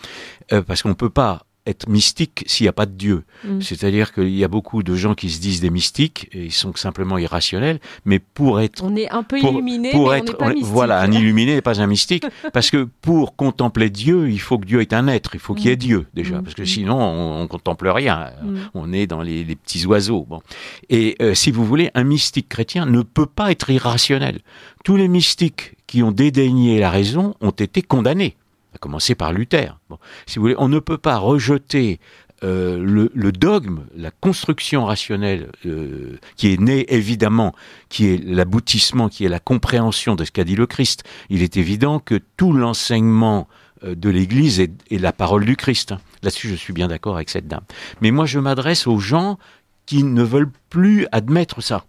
parce qu'on ne peut pas être mystique s'il n'y a pas de Dieu. Mm. C'est-à-dire qu'il y a beaucoup de gens qui se disent des mystiques et ils sont simplement irrationnels, mais pour être... On est un peu illuminé, être, pas Voilà, un illuminé pas un mystique, parce que pour contempler Dieu, il faut que Dieu est un être, il faut qu'il y ait mm. Dieu déjà, mm. parce que sinon on ne contemple rien, on est dans les, petits oiseaux. Bon. Et euh, si vous voulez, un mystique chrétien ne peut pas être irrationnel. Tous les mystiques qui ont dédaigné la raison ont été condamnés commencer par Luther. si vous voulez, on ne peut pas rejeter euh, le, dogme, la construction rationnelle euh, qui est née évidemment, qui est l'aboutissement, qui est la compréhension de ce qu'a dit le Christ. Il est évident que tout l'enseignement euh, de l'Église est, la parole du Christ. Là-dessus, je suis bien d'accord avec cette dame. Mais moi, je m'adresse aux gens qui ne veulent plus admettre ça.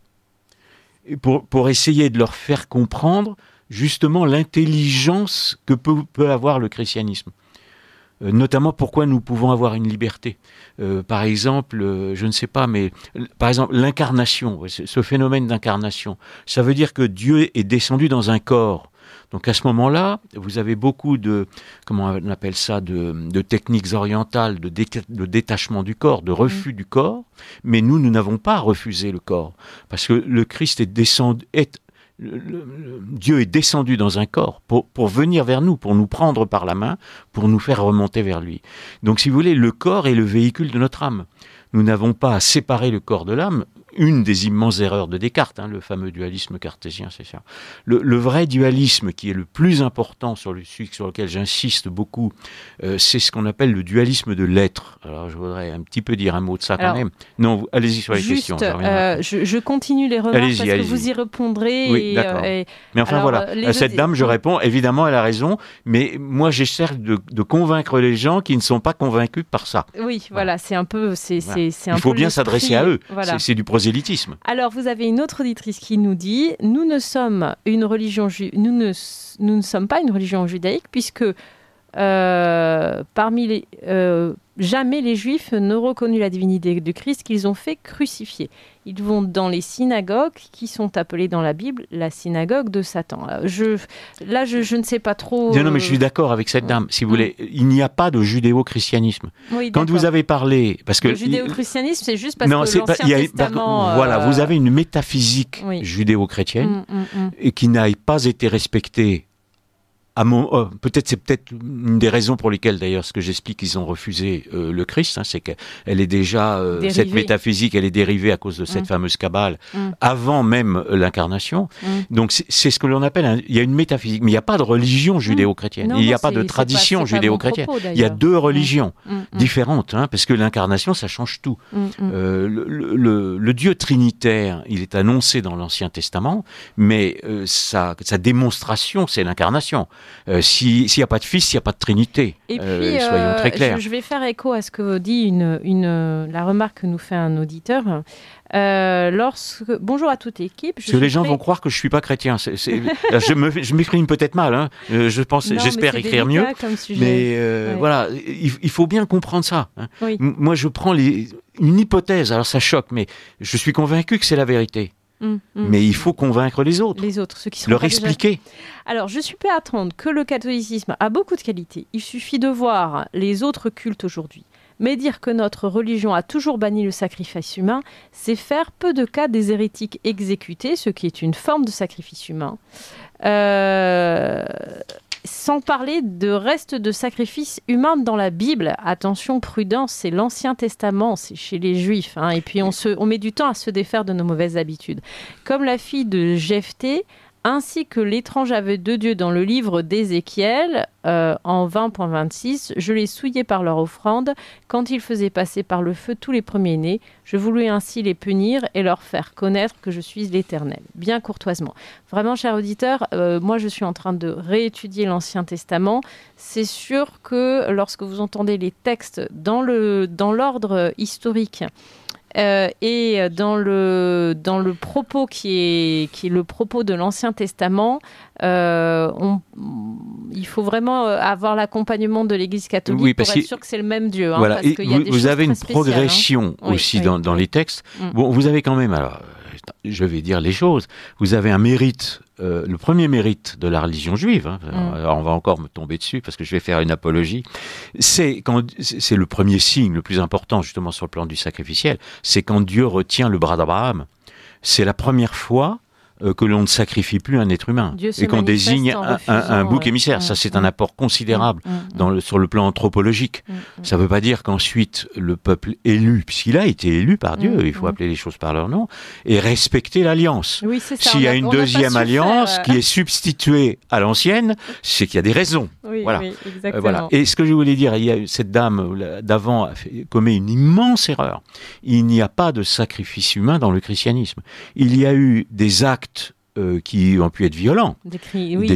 pour essayer de leur faire comprendre justement l'intelligence que peut, avoir le christianisme. Euh, notamment pourquoi nous pouvons avoir une liberté. Euh, par exemple, euh, je ne sais pas, mais par exemple l'incarnation, ce phénomène d'incarnation, ça veut dire que Dieu est descendu dans un corps. Donc à ce moment-là, vous avez beaucoup de, comment on appelle ça, de, techniques orientales, de, détachement du corps, de refus mm. du corps, mais nous, nous n'avons pas refusé le corps, parce que le Christ est descendu, est, Dieu est descendu dans un corps pour, pour, venir vers nous, pour nous prendre par la main, pour nous faire remonter vers lui. Donc si vous voulez, le corps est le véhicule de notre âme. Nous n'avons pas à séparer le corps de l'âme, une des immenses erreurs de Descartes, hein, le fameux dualisme cartésien, c'est ça. Le, vrai dualisme qui est le plus important sur, le, sur lequel j'insiste beaucoup, euh, c'est ce qu'on appelle le dualisme de l'être. Alors je voudrais un petit peu dire un mot de ça quand même. Non, allez-y sur les questions. Euh, je, continue les remarques parce que vous y répondrez. Euh, mais enfin voilà, à cette dame, je réponds, évidemment, elle a raison, mais moi j'essaie de, convaincre les gens qui ne sont pas convaincus par ça. Oui, voilà, c'est un peu... Il faut bien s'adresser à eux. C'est du processus alors, vous avez une autre auditrice qui nous dit Nous ne sommes, une religion nous ne, sommes pas une religion judaïque, puisque euh, parmi les. Euh, Jamais les Juifs n'ont reconnu la divinité du Christ qu'ils ont fait crucifier. Ils vont dans les synagogues qui sont appelées dans la Bible la synagogue de Satan. Euh, je, là, je, ne sais pas trop. Non, mais je suis euh, d'accord avec cette dame. Si vous voulez, mm. il n'y a pas de judéo-christianisme. Oui, Quand vous avez parlé, parce que le judéo-christianisme, c'est juste parce que pas, a, euh, voilà, vous avez une métaphysique judéo-chrétienne mm, mm, qui n'a pas été respectée Oh, peut-être c'est peut-être une des raisons pour lesquelles d'ailleurs ce que j'explique ils ont refusé euh, le Christ, hein, c'est qu'elle est déjà euh, cette métaphysique, elle est dérivée à cause de cette mmh. fameuse cabale mmh. avant même euh, l'incarnation. Mmh. Donc c'est ce que l'on appelle, il y a une métaphysique, mais il n'y a pas de religion judéo-chrétienne, il n'y a pas de tradition judéo-chrétienne. Il y a deux religions différentes, hein, parce que l'incarnation ça change tout. le, Dieu trinitaire, il est annoncé dans l'Ancien Testament, mais sa démonstration c'est l'incarnation. Euh, s'il n'y a pas de Fils, il n'y a pas de Trinité. Et euh, puis, soyons euh, très clairs. Je, je, vais faire écho à ce que dit la remarque que nous fait un auditeur. lorsque... Bonjour à toute l'équipe. Parce que les gens vont croire que je suis pas chrétien. je m'écris peut-être mal. Hein. Je pense, j'espère écrire mieux. Mais voilà, il, faut bien comprendre ça. Hein. Moi, je prends une hypothèse. Alors ça choque, mais je suis convaincu que c'est la vérité. Mm, mm. Mais il faut convaincre les autres. Les autres, ceux qui sont Leur expliquer. Alors, je suis pas à attendre que le catholicisme a beaucoup de qualités. Il suffit de voir les autres cultes aujourd'hui. Mais dire que notre religion a toujours banni le sacrifice humain, c'est faire peu de cas des hérétiques exécutés, ce qui est une forme de sacrifice humain. Euh sans parler de restes de sacrifices humains dans la Bible. Attention, prudence, c'est l'Ancien Testament, c'est chez les Juifs. Hein. Et puis on, se, on met du temps à se défaire de nos mauvaises habitudes. Comme la fille de Jephthé, ainsi que l'étrange aveu de Dieu dans le livre d'Ézéchiel, euh, en 20.26, je les souillais par leur offrande, quand ils faisaient passer par le feu tous les premiers-nés, je voulais ainsi les punir et leur faire connaître que je suis l'Éternel, bien courtoisement. Vraiment, cher auditeur, euh, moi je suis en train de réétudier l'Ancien Testament. C'est sûr que lorsque vous entendez les textes dans l'ordre dans historique, euh, et dans le, dans le propos qui est, qui est le propos de l'Ancien Testament, euh, il faut vraiment euh, avoir l'accompagnement de l'Église catholique pour être sûr que c'est le même Dieu. Hein, vous, avez une hein. progression aussi dans, dans les textes. Mm. Bon, vous avez quand même alors euh, je vais dire les choses. Vous avez un mérite, euh, le premier mérite de la religion juive, hein. mm. on va encore me tomber dessus parce que je vais faire une apologie, c'est quand c'est le premier signe, le plus important justement sur le plan du sacrificiel, c'est quand Dieu retient le bras d'Abraham. C'est la première fois euh, que l'on ne sacrifie plus un être humain et qu'on désigne un, bouc euh, émissaire. ça, euh, c'est un apport considérable mm, mm, dans le, mm. sur le plan anthropologique. Ça ne veut pas dire qu'ensuite le peuple élu, puisqu'il a été élu par Dieu, il faut appeler les choses par leur nom, et respecter l'alliance. S'il y a, une deuxième alliance qui est substituée à l'ancienne, c'est qu'il y a des raisons. voilà. voilà. Et ce que je voulais dire, il y a, cette dame d'avant commet une immense erreur. Il n'y a pas de sacrifice humain dans le christianisme. Il y a eu des actes euh, qui ont pu être violents. Des il y a eu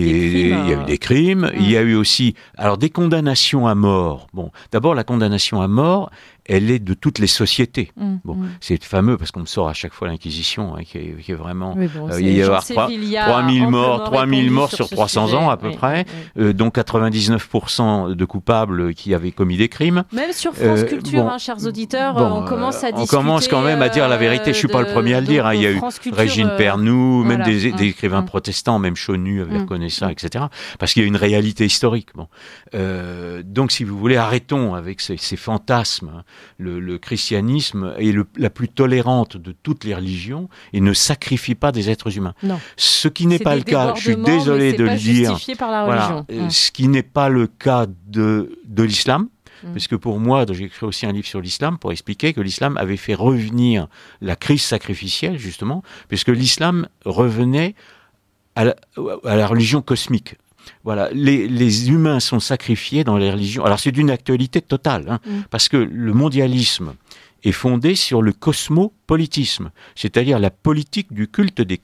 des euh. crimes, il y a hum. eu aussi alors des condamnations à mort. Bon, d'abord la condamnation à mort, elle est de toutes les sociétés. Mmh, bon, mmh. c'est fameux parce qu'on me sort à chaque fois l'Inquisition, hein, qui, est, vraiment. Euh, il y a 3000 morts, 3000 morts sur, 300 ans à peu près, euh, dont 99% de coupables qui avaient commis des crimes. Même sur France euh, Culture, hein, chers auditeurs, on commence à discuter, On commence quand même à dire la vérité. Je suis pas le premier à le dire. Hein. Il y a eu Régine Pernoud, même mmh, des, écrivains protestants, même Chonu avait reconnu etc. Parce qu'il y a une réalité historique. donc si vous voulez, arrêtons avec ces, fantasmes le, christianisme est la plus tolérante de toutes les religions et ne sacrifie pas des êtres humains. Ce qui n'est pas le cas, je suis désolé de le dire, euh, ce qui n'est pas le cas de, l'islam, mm. parce que pour moi, j'ai écrit aussi un livre sur l'islam pour expliquer que l'islam avait fait revenir la crise sacrificielle, justement, puisque l'islam revenait à la religion cosmique. Voilà, les, humains sont sacrifiés dans les religions. Alors c'est d'une actualité totale, hein, mm. parce que le mondialisme est fondé sur le cosmopolitisme, c'est-à-dire la politique du culte du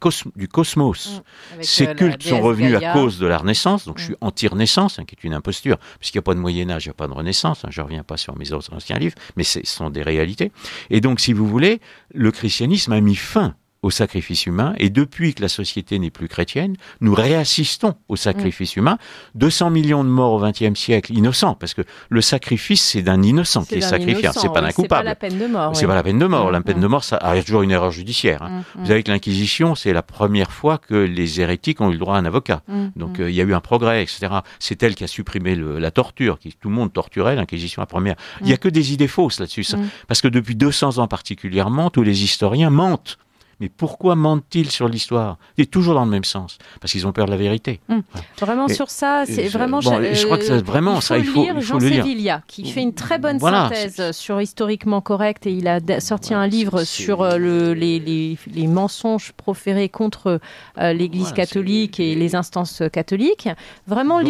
cosmos. Mm, Ces euh, cultes sont revenus à cause de la Renaissance, donc je mm. suis anti-Renaissance, hein, qui est une imposture, puisqu'il n'y a pas de Moyen-Âge, il n'y a pas de Renaissance, hein, je ne reviens pas sur mes autres anciens livres, mais ce sont des réalités. Et donc, si vous voulez, le christianisme a mis fin au sacrifice humain. Et depuis que la société n'est plus chrétienne, nous réassistons au sacrifice humain. 200 millions de morts au XXe siècle, innocents, parce que le sacrifice, c'est d'un innocent qui est sacrifié, c'est pas d'un coupable. C'est pas la peine de mort. C'est pas la peine de mort. Mm, la peine mm. de mort, ça arrive toujours une erreur judiciaire. Hein. Mm, Vous savez que l'Inquisition, c'est la première fois que les hérétiques ont eu le droit à un avocat. Donc euh, il y a eu un progrès, etc. C'est elle qui a supprimé la torture, qui tout le monde torturait, l'Inquisition à première. Il y a que des idées fausses là-dessus, parce que depuis 200 ans particulièrement, tous les historiens mentent mais pourquoi mentent-ils sur l'histoire C'est toujours dans le même sens, parce qu'ils ont peur de la vérité. Hum. Vraiment sur ça, c'est vraiment. je, crois que ça, euh, vraiment ça, il faut, lire il Jean le qui fait une très bonne synthèse sur historiquement correct, et il a sorti un livre sur euh, le, les, mensonges proférés contre euh, l'Église catholique et les instances catholiques. Vraiment,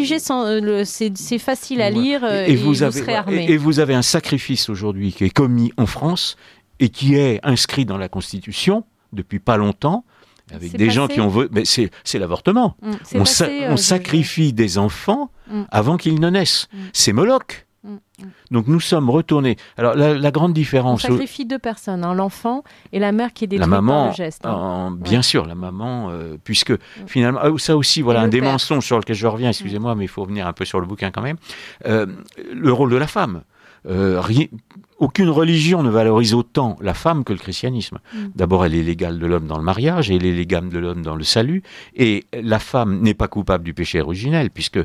c'est facile à lire et, vous, armé. et vous avez un sacrifice aujourd'hui qui est commis en France et qui est inscrit dans la Constitution depuis pas longtemps, avec des gens qui ont voté. Mais c'est, l'avortement. Mm, on, euh, sacrifie des enfants mm. avant qu'ils ne naissent. Mm. C'est Moloch. Mm, mm. Donc nous sommes retournés. Alors la, grande différence. On euh, sacrifie deux personnes, hein, l'enfant et la mère qui est détruite par le geste. Hein. bien sûr, la maman, euh, puisque mm. finalement, ah, ça aussi, voilà un des mensonges sur lequel je reviens. Excusez-moi, mais il faut revenir un peu sur le bouquin quand même. Euh, le rôle de la femme. aucune religion ne valorise autant la femme que le christianisme. D'abord, elle est l'égale de l'homme dans le mariage, elle est l'égale de l'homme dans le salut, et la femme n'est pas coupable du péché originel, puisque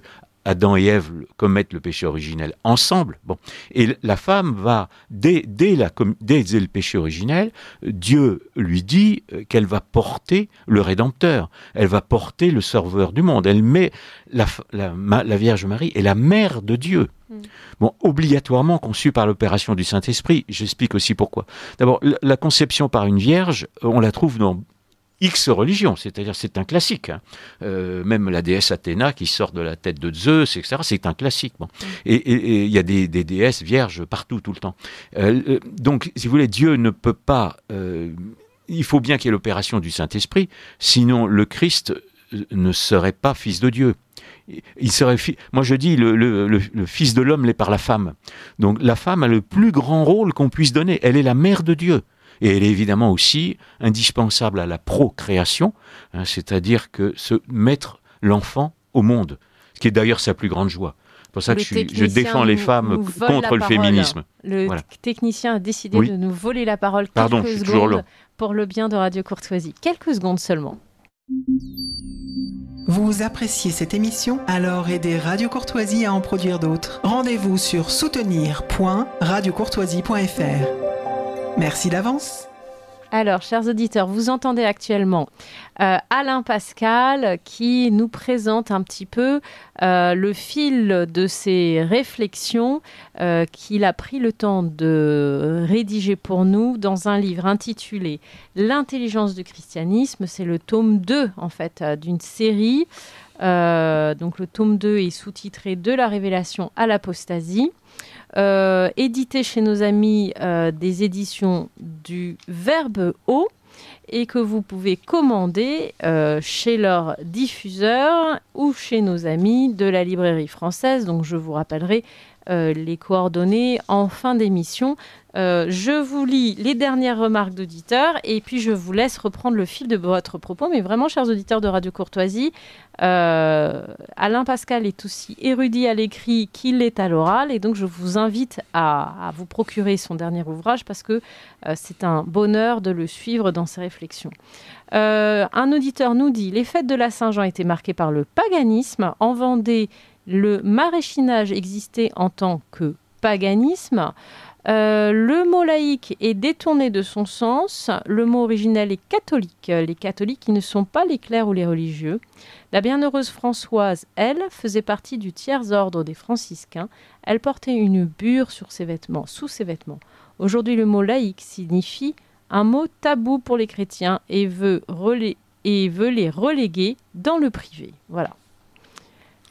Adam et Ève commettent le péché originel ensemble. Bon, et la femme va dès, le péché originel, Dieu lui dit euh, qu'elle va porter le Rédempteur, elle va porter le serveur du monde. Elle met la, la, Vierge Marie est la mère de Dieu. Mm. Bon, obligatoirement conçue par l'opération du Saint-Esprit. J'explique aussi pourquoi. D'abord, la conception par une vierge, on la trouve dans X religion, c'est-à-dire c'est un classique. Hein. Euh, même la déesse Athéna qui sort de la tête de Zeus, etc., c'est un classique. Bon. Mm. Et il y a des, des, déesses vierges partout, tout le temps. Euh, donc, si vous voulez, Dieu ne peut pas... Euh, il faut bien qu'il y ait l'opération du Saint-Esprit, sinon le Christ ne serait pas fils de Dieu. Il serait Moi, je dis, le, le fils de l'homme l'est par la femme. Donc, la femme a le plus grand rôle qu'on puisse donner. Elle est la mère de Dieu. Et elle est évidemment aussi indispensable à la procréation, hein, c'est-à-dire que se mettre l'enfant au monde, ce qui est d'ailleurs sa plus grande joie. C'est pour ça que je, défends les femmes contre le féminisme. Le technicien a décidé de nous voler la parole Pardon, quelques secondes pour le bien de Radio Courtoisie. Quelques secondes seulement. Vous appréciez cette émission Alors aidez Radio Courtoisie à en produire d'autres. Rendez-vous sur soutenir.radiocourtoisie.fr. Merci d'avance. Alors, chers auditeurs, vous entendez actuellement euh, Alain Pascal qui nous présente un petit peu euh, le fil de ses réflexions euh, qu'il a pris le temps de rédiger pour nous dans un livre intitulé L'intelligence du christianisme. C'est le tome 2 en fait d'une série. donc le tome 2 est sous-titré De la révélation à l'apostasie. Euh, éditer édité chez nos amis euh, des éditions du Verbe Haut et que vous pouvez commander euh, chez leur diffuseur ou chez nos amis de la librairie française. Donc je vous rappellerai euh, les coordonnées en fin d'émission. Euh, je vous lis les dernières remarques d'auditeurs et puis je vous laisse reprendre le fil de votre propos. Mais vraiment, chers auditeurs de Radio Courtoisie, euh, Alain Pascal est aussi érudit à l'écrit qu'il l'est à l'oral et donc je vous invite à, vous procurer son dernier ouvrage parce que c'est un bonheur de le suivre dans ses réflexions. un auditeur nous dit Les fêtes de la Saint-Jean étaient marquées par le paganisme. En Vendée, le maraîchinage existait en tant que paganisme. Euh, le mot laïque est détourné de son sens. Le mot originel est catholique. Les catholiques qui ne sont pas les clercs ou les religieux. La bienheureuse Françoise, elle, faisait partie du tiers-ordre des franciscains. Elle portait une bure sur ses vêtements, sous ses vêtements. Aujourd'hui, le mot laïque signifie un mot tabou pour les chrétiens et veut, et veut les reléguer dans le privé. Voilà.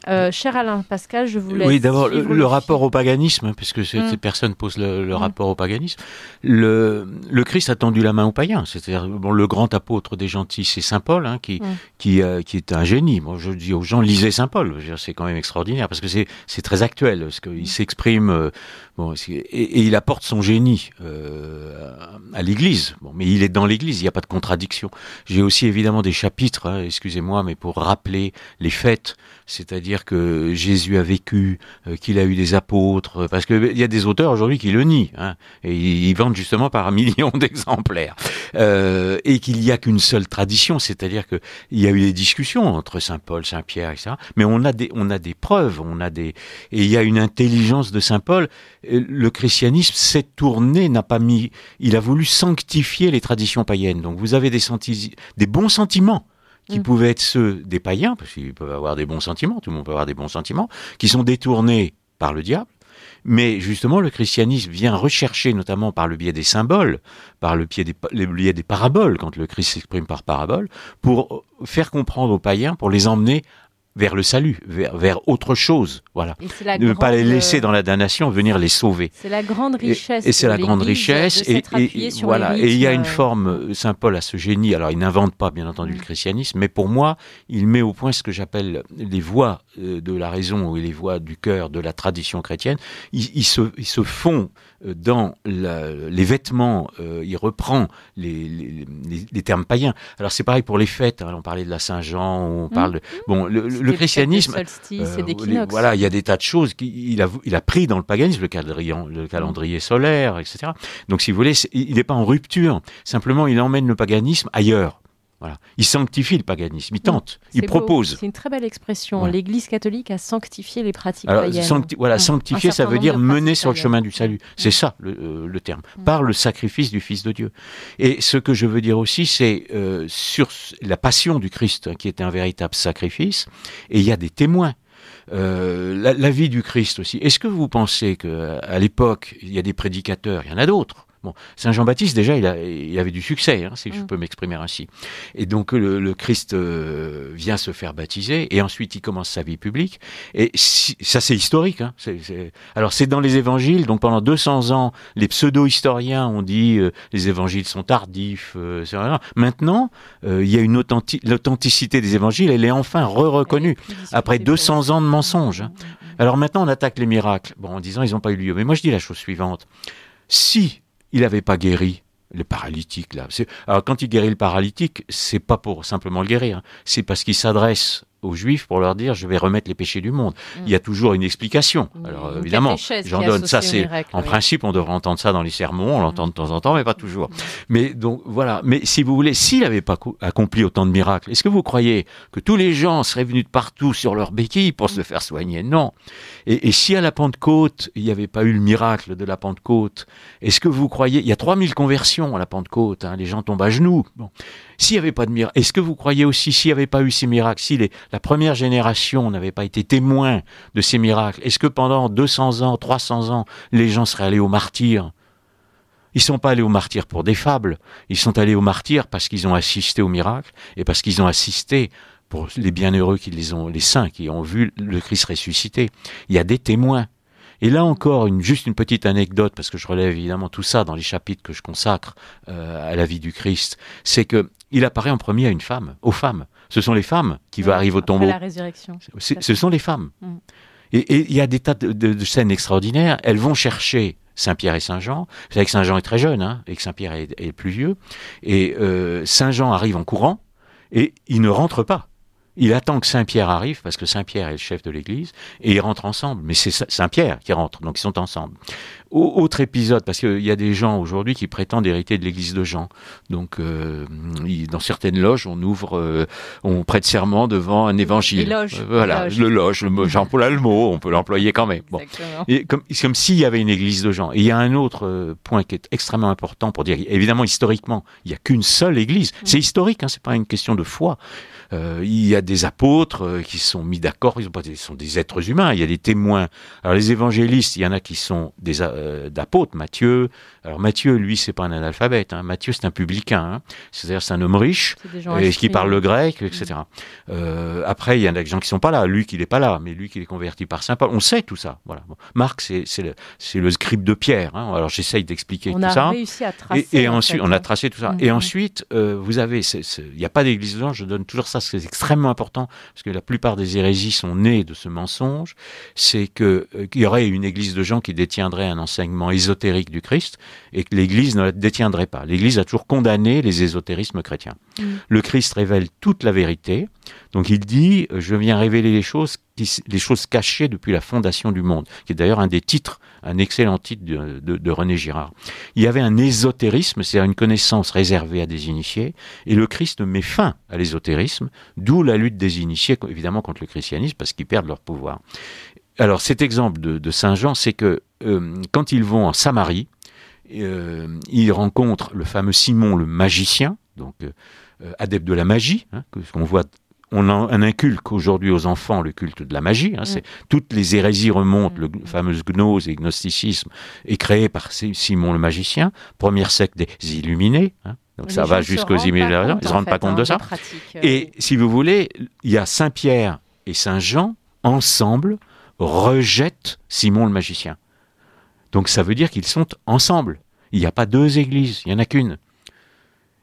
Euh, cher Alain Pascal, je voulais. Oui, d'abord le, rapport au paganisme, puisque mmh. ces personnes posent le, rapport au paganisme. Le, Christ a tendu la main aux païens, c'est-à-dire bon, le grand apôtre des gentils, c'est saint Paul, hein, qui mm. qui, euh, qui est un génie. Moi, je dis aux gens lisez saint Paul, c'est quand même extraordinaire parce que c'est très actuel, parce qu'il mm. s'exprime euh, Bon, et, il apporte son génie euh, à l'Église. Bon, mais il est dans l'Église, il n'y a pas de contradiction. J'ai aussi évidemment des chapitres, hein, excusez-moi, mais pour rappeler les fêtes, c'est-à-dire que Jésus a vécu, euh, qu'il a eu des apôtres, parce qu'il y a des auteurs aujourd'hui qui le nient, hein, et ils, vendent justement par millions d'exemplaires, euh, et qu'il n'y a qu'une seule tradition, c'est-à-dire qu'il y a eu des discussions entre Saint Paul, Saint Pierre, etc. Mais on a des, on a des preuves, on a des, et il y a une intelligence de Saint Paul le christianisme s'est tourné, n'a pas mis, il a voulu sanctifier les traditions païennes. Donc vous avez des, des bons sentiments qui mm. pouvaient être ceux des païens, parce qu'ils peuvent avoir des bons sentiments, tout le monde peut avoir des bons sentiments, qui sont détournés par le diable. Mais justement, le christianisme vient rechercher, notamment par le biais des symboles, par le biais des, paraboles, quand le Christ s'exprime par parabole, pour faire comprendre aux païens, pour les emmener vers le salut, vers, vers autre chose. Voilà. Ne pas les laisser dans la euh, damnation, venir les sauver. C'est la grande richesse. Et, c'est la grande richesse. Et, voilà. Et il y a euh, une forme. Euh, Saint Paul a ce génie. Alors il n'invente pas, bien entendu, le mm. christianisme, mais pour moi, il met au point ce que j'appelle les voies de la raison et les voies du cœur de la tradition chrétienne. Ils, se, ils se font euh, dans les vêtements, euh, il reprend les, termes païens. Alors c'est pareil pour les fêtes. Hein. on parlait de la Saint-Jean, on mmh. parle de, bon le, christianisme. Euh, voilà, il y a des tas de choses qu'il a, il a pris dans le paganisme, le calendrier, solaire, etc. Donc si vous voulez, il n'est pas en rupture. Simplement, il emmène le paganisme ailleurs. Il sanctifie le paganisme, il tente, il propose. C'est une très belle expression. L'Église catholique a sanctifié les pratiques Alors, voilà, sanctifier, ça veut dire mener sur le chemin du salut. C'est ça le, euh, terme, par le sacrifice du Fils de Dieu. Et ce que je veux dire aussi, c'est euh, sur la passion du Christ, hein, qui était un véritable sacrifice, et il y a des témoins. Euh, la, la, vie du Christ aussi. Est-ce que vous pensez qu'à l'époque, il y a des prédicateurs, il y en a d'autres Saint Jean-Baptiste, déjà, il, avait du succès, hein, si je mm. peux m'exprimer ainsi. Et donc, le, Christ euh, vient se faire baptiser, et ensuite, il commence sa vie publique. Et ça, c'est historique. Hein, alors, c'est dans les évangiles, donc pendant 200 ans, les pseudo-historiens ont dit euh, les évangiles sont tardifs. Euh, maintenant, il y a une l'authenticité des évangiles, elle est enfin reconnue après 200 ans de mensonges. Hein. Mm, mm, alors maintenant, on attaque les miracles, bon, en disant ils n'ont pas eu lieu. Mais moi, je dis la chose suivante. Si il n'avait pas guéri le paralytique là. Alors quand il guérit le paralytique, c'est pas pour simplement le guérir, hein. c'est parce qu'il s'adresse aux Juifs pour leur dire je vais remettre les péchés du monde. Il y a mm. toujours une explication. Alors évidemment, j'en donne ça. C'est en principe on devrait entendre ça dans les sermons, on l'entend de temps en temps, mais pas toujours. Mm. Mais donc voilà. Mais si vous voulez, s'il n'avait pas accompli autant de miracles, est-ce que vous croyez que tous les gens seraient venus de partout sur leur béquille pour se mm. faire soigner Non. Et, si à la Pentecôte il n'y avait pas eu le miracle de la Pentecôte, est-ce que vous croyez Il y a 3000 conversions à la Pentecôte. Hein. les gens tombent à genoux. Bon. S'il n'y avait pas de miracles, est-ce que vous croyez aussi, s'il n'y avait pas eu ces miracles, si la première génération n'avait pas été témoin de ces miracles, est-ce que pendant 200 ans, 300 ans, les gens seraient allés au martyrs Ils ne sont pas allés au martyrs pour des fables, ils sont allés au martyrs parce qu'ils ont assisté au miracle et parce qu'ils ont assisté pour les bienheureux qui les ont, les saints qui ont vu le Christ ressuscité. Il y a des témoins. Et là encore, une, juste une petite anecdote, parce que je relève évidemment tout ça dans les chapitres que je consacre euh, à la vie du Christ, c'est que il apparaît en premier à une femme, aux femmes. Ce sont les femmes qui vont arriver au tombeau. la résurrection. Ce sont les femmes. Mm. Et il y a des tas de, scènes extraordinaires. Elles vont chercher Saint-Pierre et Saint-Jean. Vous savez que Saint-Jean est très jeune, hein, et que Saint-Pierre est, plus vieux. Et euh, Saint-Jean arrive en courant, et il ne rentre pas. Il attend que Saint-Pierre arrive, parce que Saint-Pierre est le chef de l'Église, et ils rentrent ensemble. Mais c'est Saint-Pierre qui rentre, donc ils sont ensemble. autre épisode, parce qu'il y a des gens aujourd'hui qui prétendent hériter de l'Église de Jean. Donc, euh, dans certaines loges, on ouvre, euh, on prête serment devant un évangile. Loges, euh, voilà, le loge, a le mot, on peut l'employer quand même. Bon. comme, comme s'il y avait une Église de Jean. Et il y a un autre point qui est extrêmement important pour dire, évidemment, historiquement, il n'y a qu'une seule Église. Mm. C'est historique, hein, c'est pas une question de foi. Euh, il y a des apôtres euh, qui sont mis d'accord, ils, sont des êtres humains, il y a des témoins. Alors les évangélistes, il y en a qui sont des euh, d'apôtres, Matthieu, alors Mathieu, lui, c'est pas un analphabète. Hein. Matthieu, c'est un publicain. Hein. C'est-à-dire, c'est un homme riche et qui parle le hein. grec, etc. Mm. Euh, après, il y a des gens qui sont pas là. Lui, qui est pas là, mais lui, qui est converti par Saint Paul. On sait tout ça. Voilà. Marc, c'est le, le, scribe de Pierre. Hein. Alors j'essaye d'expliquer tout a ça. Réussi à tracer, et, ensuite, on a tracé tout ça. Mm. Et ensuite, euh, vous avez, il n'y a pas d'église de gens. Je donne toujours ça, c'est extrêmement important parce que la plupart des hérésies sont nées de ce mensonge. C'est que euh, qu'il y aurait une église de gens qui détiendrait un enseignement ésotérique du Christ et que l'Église ne la détiendrait pas. L'Église a toujours condamné les ésotérismes chrétiens. Mm. Le Christ révèle toute la vérité. Donc il dit, euh, je viens révéler les choses, cachées depuis la fondation du monde, qui est d'ailleurs un des titres, un excellent titre de, René Girard. Il y avait un ésotérisme, c'est-à-dire une connaissance réservée à des initiés, et le Christ met fin à l'ésotérisme, d'où la lutte des initiés, évidemment, contre le christianisme, parce qu'ils perdent leur pouvoir. Alors cet exemple de, Saint Jean, c'est que euh, quand ils vont en Samarie, euh, il rencontre le fameux Simon le magicien, donc euh, adepte de la magie, hein, voit. On, inculque aujourd'hui aux enfants le culte de la magie. Hein, c'est, mm. toutes les hérésies remontent, le mm. fameux gnose et gnosticisme est créé par Simon le magicien, première secte des illuminés, hein, donc ça va jusqu'aux illuminés, ils ne se rendent pas compte de ça. Euh, et si vous voulez, il y a Saint Pierre et Saint Jean, ensemble, rejettent Simon le magicien. Donc ça veut dire qu'ils sont ensemble. Il n'y a pas deux églises, il n'y en a qu'une.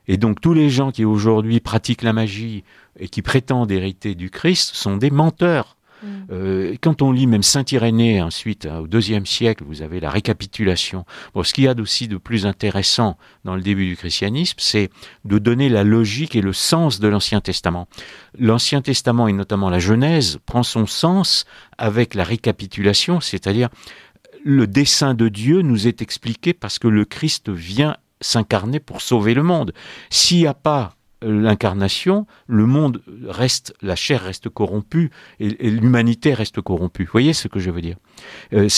Et donc tous les gens qui aujourd'hui pratiquent la magie et qui prétendent hériter du Christ sont des menteurs. Mm. Euh, quand on lit même Saint Irénée ensuite hein, au deuxième siècle, vous avez la récapitulation. ce qu'il y a aussi de plus intéressant dans le début du christianisme, c'est de donner la logique et le sens de l'Ancien Testament. L'Ancien Testament et notamment la Genèse prend son sens avec la récapitulation, c'est-à-dire le dessein de Dieu nous est expliqué parce que le Christ vient s'incarner pour sauver le monde. S'il n'y a pas euh, l'incarnation, le monde reste, la chair reste corrompue et, et l'humanité reste corrompue. Vous voyez ce que je veux dire euh,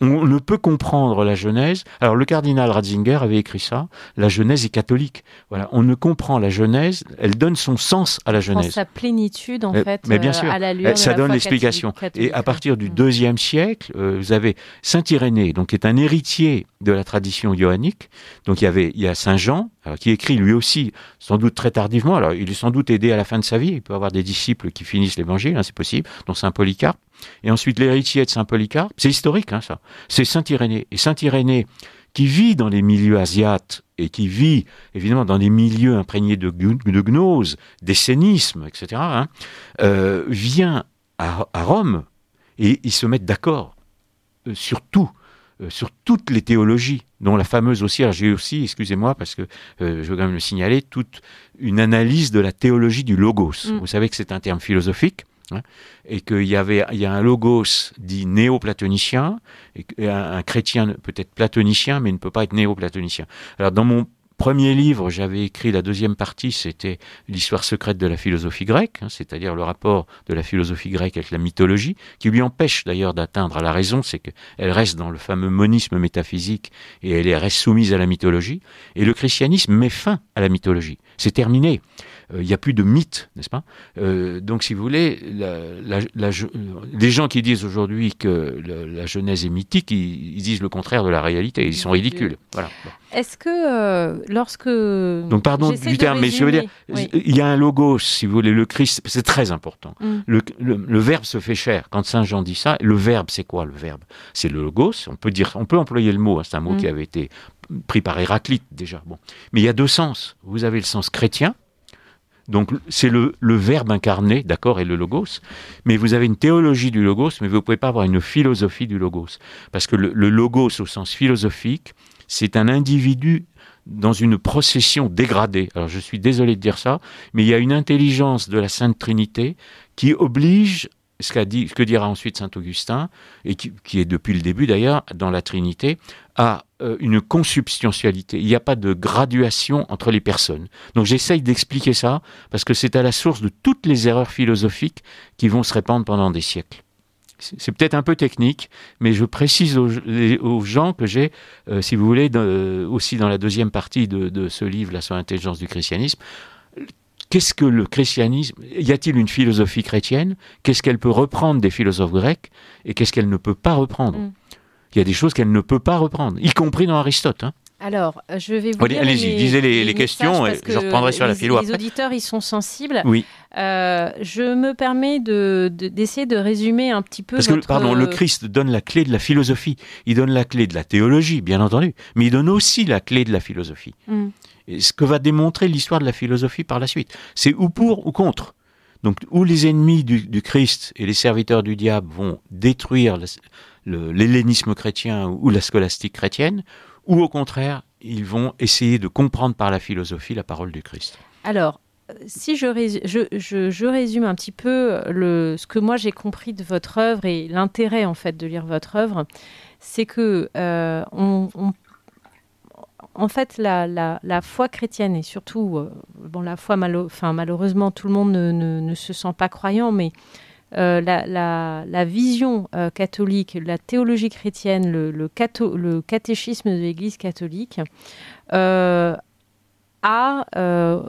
on ne peut comprendre la Genèse. Alors le cardinal Ratzinger avait écrit ça. La Genèse est catholique. Voilà, on ne comprend la Genèse. Elle donne son sens à la Genèse. sa plénitude en euh, fait. Mais bien euh, sûr, ça donne l'explication. Et à partir du mm. deuxième siècle, vous avez Saint Irénée, donc qui est un héritier de la tradition johannique. Donc il y avait, il y a Saint Jean, qui écrit lui aussi, sans doute très tardivement. Alors, il est sans doute aidé à la fin de sa vie. Il peut avoir des disciples qui finissent l'évangile, hein, c'est possible, dont saint Polycarpe et ensuite l'héritier de Saint Polycarpe. C'est historique, hein, ça. C'est Saint Irénée. Et Saint Irénée, qui vit dans les milieux asiates et qui vit évidemment dans des milieux imprégnés de, gnose, d'essénisme, etc., hein, euh, vient à, Rome et ils se mettent d'accord euh, sur tout euh, sur toutes les théologies, dont la fameuse aussi, j'ai aussi, excusez-moi, parce que je veux quand même le signaler, toute une analyse de la théologie du logos. Mm. Vous savez que c'est un terme philosophique Hein, et qu'il y avait il y a un logos dit néo-platonicien, et, un, chrétien peut être platonicien, mais ne peut pas être néo-platonicien. Alors dans mon premier livre, j'avais écrit la deuxième partie, c'était l'histoire secrète de la philosophie grecque, hein, c'est-à-dire le rapport de la philosophie grecque avec la mythologie, qui lui empêche d'ailleurs d'atteindre à la raison, c'est qu'elle reste dans le fameux monisme métaphysique et elle reste soumise à la mythologie. Et le christianisme met fin à la mythologie. C'est terminé. Euh, il n'y a plus de mythe, n'est-ce pas euh, Donc, si vous voulez, les gens qui disent aujourd'hui que la Genèse est mythique, ils, disent le contraire de la réalité. Ils sont ridicules. Voilà. Est-ce que euh, lorsque... Donc, pardon du terme, mais je veux dire, il y a un logos, si vous voulez, le Christ, c'est très important. Mm. Le, verbe se fait cher. Quand Saint Jean dit ça, le verbe, c'est quoi le verbe C'est le logos. On peut, dire, on peut employer le mot. Hein, c'est un mot mm. qui avait été pris par Héraclite déjà. Bon. Mais il y a deux sens. Vous avez le sens chrétien, donc c'est le, verbe incarné, d'accord, et le logos. Mais vous avez une théologie du logos, mais vous ne pouvez pas avoir une philosophie du logos. Parce que le, le logos au sens philosophique, c'est un individu dans une procession dégradée. Alors je suis désolé de dire ça, mais il y a une intelligence de la Sainte Trinité qui oblige ce, dit, ce que dira ensuite saint Augustin, et qui, est depuis le début d'ailleurs dans la Trinité, a euh, une consubstantialité. Il n'y a pas de graduation entre les personnes. Donc j'essaye d'expliquer ça parce que c'est à la source de toutes les erreurs philosophiques qui vont se répandre pendant des siècles. C'est peut-être un peu technique, mais je précise aux, gens que j'ai, euh, si vous voulez, aussi dans la deuxième partie de, ce livre, la sur l'intelligence du christianisme, Qu'est-ce que le christianisme Y a-t-il une philosophie chrétienne Qu'est-ce qu'elle peut reprendre des philosophes grecs Et qu'est-ce qu'elle ne peut pas reprendre mm. Il y a des choses qu'elle ne peut pas reprendre, y compris dans Aristote. Hein. Alors, euh, je vais vous. Allez-y, les, les, questions et je reprendrai sur la philo Les auditeurs, ils sont sensibles. Oui. Euh, je me permets d'essayer de, résumer un petit peu. Parce que, pardon, le euh, Christ donne la clé de la philosophie. Il donne la clé de la théologie, bien entendu, mais il donne aussi la clé de la philosophie. Mm ce que va démontrer l'histoire de la philosophie par la suite. C'est ou pour ou contre. Donc, où les ennemis du, Christ et les serviteurs du diable vont détruire l'hellénisme chrétien ou la scolastique chrétienne, ou au contraire, ils vont essayer de comprendre par la philosophie la parole du Christ. Alors, si je, résume, je, je, résume un petit peu le, ce que moi j'ai compris de votre œuvre et l'intérêt en fait de lire votre œuvre, c'est que euh, on en fait, la, foi chrétienne, et surtout, euh, bon, la foi, malheureusement, tout le monde ne, se sent pas croyant, mais euh, la, vision euh, catholique, la théologie chrétienne, le, le catéchisme de l'Église catholique, à euh,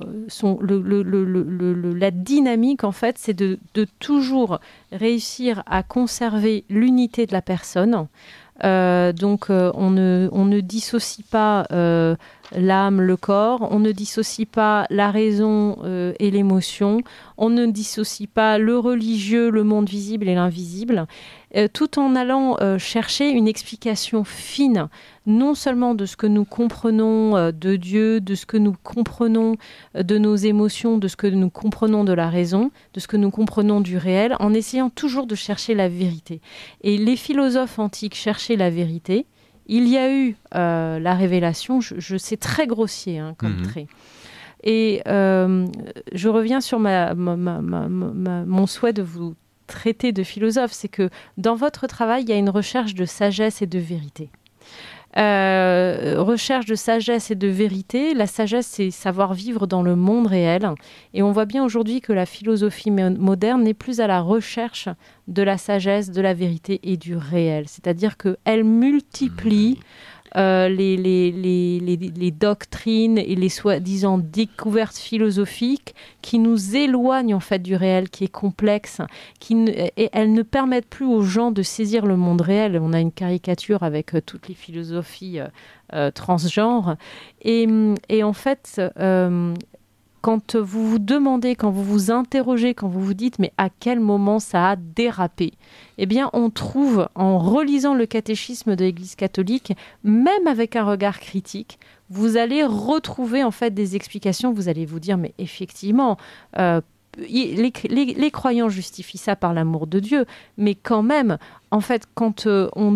la dynamique, en fait, c'est de, toujours réussir à conserver l'unité de la personne. Euh, donc euh, on, ne, dissocie pas l'âme, le corps, on ne dissocie pas la raison et l'émotion, on ne dissocie pas le religieux, le monde visible et l'invisible, tout en allant chercher une explication fine non seulement de ce que nous comprenons euh, de Dieu, de ce que nous comprenons euh, de nos émotions, de ce que nous comprenons de la raison, de ce que nous comprenons du réel, en essayant toujours de chercher la vérité. Et les philosophes antiques cherchaient la vérité. Il y a eu euh, la révélation, je, sais très grossier hein, comme mhm. trait. Et je reviens sur mon souhait de vous traiter de philosophe, c'est que dans votre travail, il y a une recherche de sagesse et de vérité. Euh, recherche de sagesse et de vérité. La sagesse, c'est savoir vivre dans le monde réel. Et on voit bien aujourd'hui que la philosophie moderne n'est plus à la recherche de la sagesse, de la vérité et du réel. C'est-à-dire qu'elle multiplie. Mmh. Euh, les, les, doctrines et les soi-disant découvertes philosophiques qui nous éloignent en fait du réel, qui est complexe, qui et elles ne permettent plus aux gens de saisir le monde réel. On a une caricature avec euh, toutes les philosophies euh, transgenres. Et, et en fait, quand vous vous demandez, quand vous vous interrogez, quand vous vous dites mais à quel moment ça a dérapé, eh bien on trouve en relisant le catéchisme de l'Église catholique, même avec un regard critique, vous allez retrouver en fait des explications, vous allez vous dire mais effectivement, euh, les, croyants justifient ça par l'amour de Dieu, mais quand même, en fait, quand euh, on,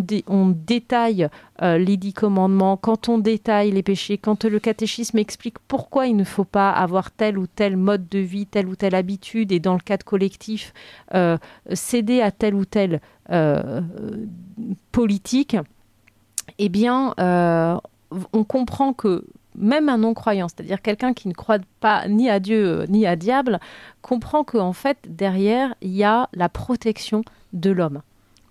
détaille euh, les dix commandements, quand on détaille les péchés, quand le catéchisme explique pourquoi il ne faut pas avoir tel ou tel mode de vie, telle ou telle habitude, et dans le cadre collectif, euh, céder à telle ou telle politique, eh bien, on comprend que même un non-croyant, c'est-à-dire quelqu'un qui ne croit pas ni à Dieu euh, ni à diable, comprend qu'en fait, derrière, il y a la protection de l'homme.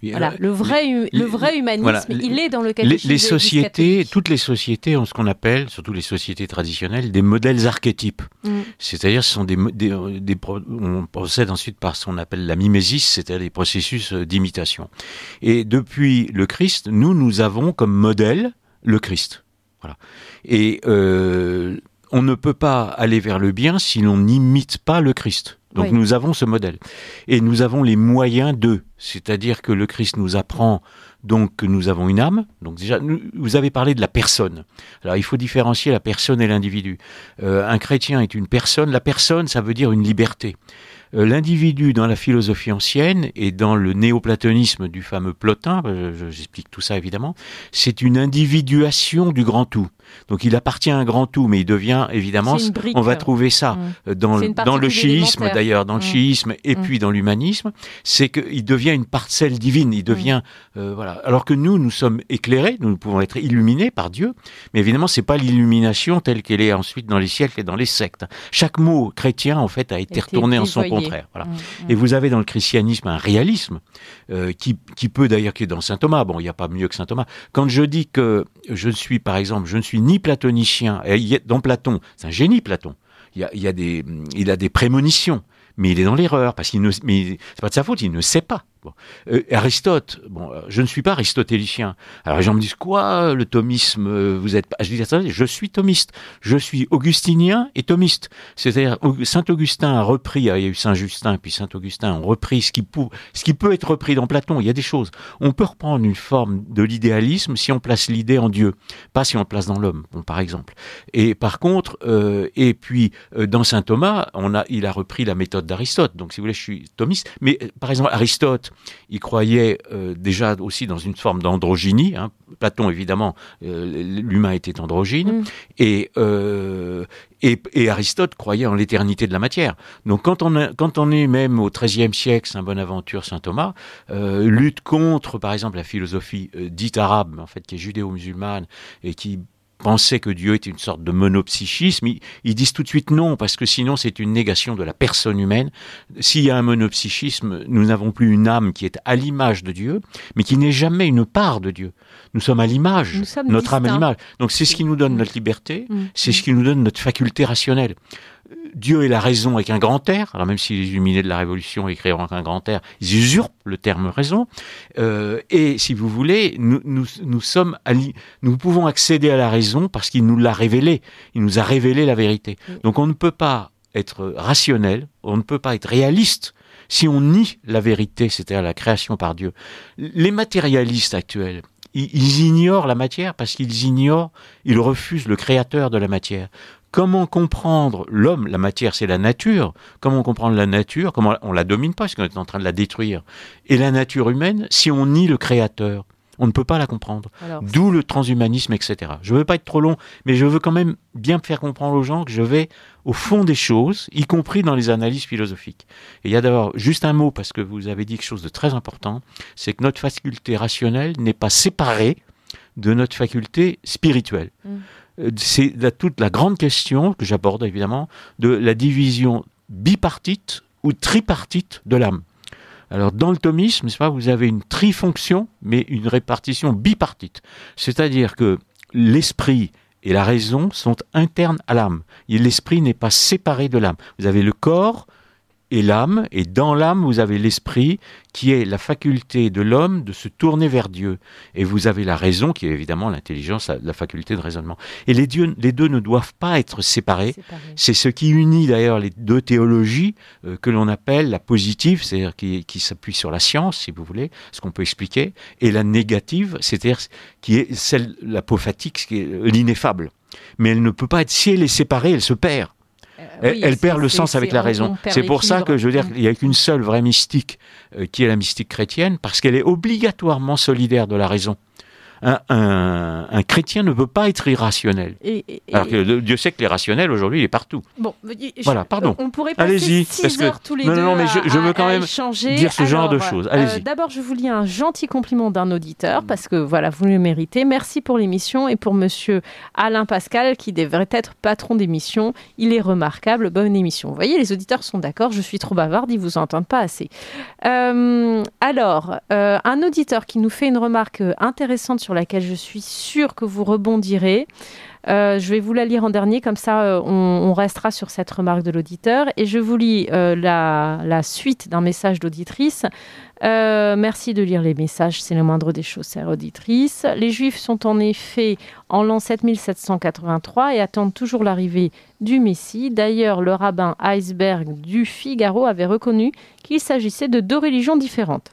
voilà, le, vrai, le vrai humanisme, il est dans le Les, sociétés, toutes les sociétés ont ce qu'on appelle, surtout les sociétés traditionnelles, des modèles archétypes. Mm. C'est-à-dire, ce sont des, euh, on procède ensuite par ce qu'on appelle la mimésis, c'est-à-dire des processus euh, d'imitation. Et depuis le Christ, nous, nous avons comme modèle le Christ. Et euh, on ne peut pas aller vers le bien si l'on n'imite pas le Christ. Donc nous avons ce modèle. Et nous avons les moyens d'eux. C'est-à-dire que le Christ nous apprend donc que nous avons une âme. Donc déjà, vous avez parlé de la personne. Alors il faut différencier la personne et l'individu. Euh, un chrétien est une personne. La personne, ça veut dire une liberté. Euh, l'individu dans la philosophie ancienne et dans le néoplatonisme du fameux Plotin, euh, j'explique tout ça évidemment, c'est une individuation du grand tout. Donc il appartient à un grand tout, mais il devient évidemment, on va trouver ça mmh. dans, dans, le chiisme d'ailleurs, dans le mmh. chiisme et mmh. puis dans l'humanisme, c'est qu'il devient une parcelle divine, il devient euh, voilà. Alors que nous, nous sommes éclairés, nous pouvons être illuminés par Dieu, mais évidemment c'est pas l'illumination telle qu'elle est ensuite dans les siècles et dans les sectes. Chaque mot chrétien en fait a été retourné en son contraire. Voilà. Mm, mm. Et vous avez dans le christianisme un réalisme euh, qui, peut d'ailleurs, qui est dans saint Thomas, bon, il n'y a pas mieux que saint Thomas. Quand je dis que je ne suis, par exemple, je ne suis ni platonicien, dans Platon, c'est un génie Platon, il, a, des, il a des prémonitions, mais il est dans l'erreur, parce qu'il ne, mais pas de sa faute, il ne sait pas. Euh, Aristote, bon, euh, je ne suis pas aristotélicien. Alors les gens me disent quoi, le thomisme, euh, vous êtes Je dis je suis thomiste, je suis augustinien et thomiste. C'est-à-dire Saint Augustin a repris, il y a eu Saint Justin puis Saint Augustin ont repris ce qui, ce qui peut être repris dans Platon. Il y a des choses. On peut reprendre une forme de l'idéalisme si on place l'idée en Dieu, pas si on le place dans l'homme, par exemple. Et par contre, et puis dans Saint Thomas, on a, il a repris la méthode d'Aristote. Donc si vous voulez, je suis thomiste. Mais par exemple Aristote il croyait euh, déjà aussi dans une forme d'androgynie. Hein. Platon, évidemment, euh, l'humain était androgyne. Mm. Euh, et, Aristote croyait en l'éternité de la matière. Donc quand on, quand on est même au XIIIe siècle, Saint-Bonaventure, Saint-Thomas, lutte contre, par exemple, la philosophie dite arabe, en fait, qui est judéo-musulmane, et qui pensaient que Dieu était une sorte de monopsychisme, ils, disent tout de suite non, parce que sinon c'est une négation de la personne humaine. S'il y a un monopsychisme, nous n'avons plus une âme qui est à l'image de Dieu, mais qui n'est jamais une part de Dieu. Nous sommes à l'image, notre âme à l'image. Donc c'est ce qui nous donne notre liberté, mm. c'est ce qui nous donne notre faculté rationnelle. Dieu et la raison avec un grand R, alors même si les illuminés de la Révolution écrivent avec un grand R, ils usurpent le terme raison, euh, et si vous voulez, nous, nous, nous, sommes nous pouvons accéder à la raison parce qu'il nous l'a révélée, il nous a révélé la vérité. Donc on ne peut pas être rationnel, on ne peut pas être réaliste si on nie la vérité, c'est-à-dire la création par Dieu. Les matérialistes actuels, ils ignorent la matière parce qu'ils ignorent, ils refusent le créateur de la matière comment comprendre l'homme La matière, c'est la nature. Comment comprendre la nature Comment on la domine pas, parce qu'on est en train de la détruire. Et la nature humaine, si on nie le Créateur, on ne peut pas la comprendre. D'où le transhumanisme, etc. Je ne veux pas être trop long, mais je veux quand même bien faire comprendre aux gens que je vais au fond des choses, y compris dans les analyses philosophiques. il y a d'abord juste un mot, parce que vous avez dit quelque chose de très important, c'est que notre faculté rationnelle n'est pas séparée de notre faculté spirituelle. Mm. Euh, c'est toute la grande question que j'aborde évidemment de la division bipartite ou tripartite de l'âme. Alors dans le thomisme, pas, vous avez une trifonction, mais une répartition bipartite. C'est-à-dire que l'esprit et la raison sont internes à l'âme. L'esprit n'est pas séparé de l'âme. Vous avez le corps, et l'âme, et dans l'âme, vous avez l'esprit, qui est la faculté de l'homme de se tourner vers Dieu. Et vous avez la raison, qui est évidemment l'intelligence, la faculté de raisonnement. Et les, dieux, les deux ne doivent pas être séparés. C'est ce qui unit d'ailleurs les deux théologies euh, que l'on appelle la positive, c'est-à-dire qui, s'appuie sur la science, si vous voulez, ce qu'on peut expliquer, et la négative, c'est-à-dire qui est celle, l'apophatique, qui est l'ineffable. Mais elle ne peut pas être, si elle est séparée, elle se perd elle, perd le sens avec la raison. C'est pour ça que je veux dire mm. qu'il n'y a qu'une seule vraie mystique, euh, qui est la mystique chrétienne, parce qu'elle est obligatoirement solidaire de la raison un, chrétien ne peut pas être irrationnel. Et, Dieu sait que l'irrationnel, aujourd'hui, il est partout. Bon, voilà, pardon. On pourrait passer six heures que, tous les deux mais je, veux quand même changer. dire ce genre de choses. Euh, d'abord, je vous lis un gentil compliment d'un auditeur, mm. parce que voilà, vous le méritez. Merci pour l'émission et pour monsieur Alain Pascal, qui devrait être patron d'émission. Il est remarquable, bonne émission. Vous voyez, les auditeurs sont d'accord, je suis trop bavarde, ils vous entendent pas assez. Euh, alors, euh, un auditeur qui nous fait une remarque intéressante sur laquelle je suis sûre que vous rebondirez. Euh, je vais vous la lire en dernier, comme ça euh, on, restera sur cette remarque de l'auditeur. Et je vous lis euh, la, suite d'un message d'auditrice. merci de lire les messages, c'est le moindre des choses, c'est auditrice. Les Juifs sont en effet en l'an 7783 et attendent toujours l'arrivée du Messie. D'ailleurs, le rabbin iceberg du Figaro avait reconnu qu'il s'agissait de deux religions différentes.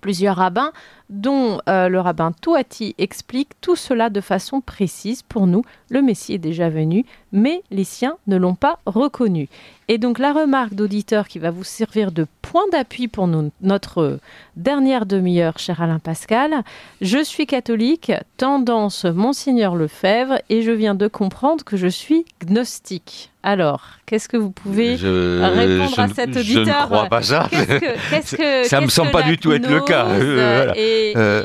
Plusieurs rabbins dont euh, le rabbin Touati explique tout cela de façon précise. Pour nous, le Messie est déjà venu, mais les siens ne l'ont pas reconnu. Et donc la remarque d'auditeur qui va vous servir de point d'appui pour notre dernière demi-heure, cher Alain Pascal, je suis catholique, tendance Monseigneur Lefebvre, et je viens de comprendre que je suis gnostique. Alors, qu'est-ce que vous pouvez répondre à cet auditeur Je crois pas ça. ça ne me semble pas du tout être le cas. et euh.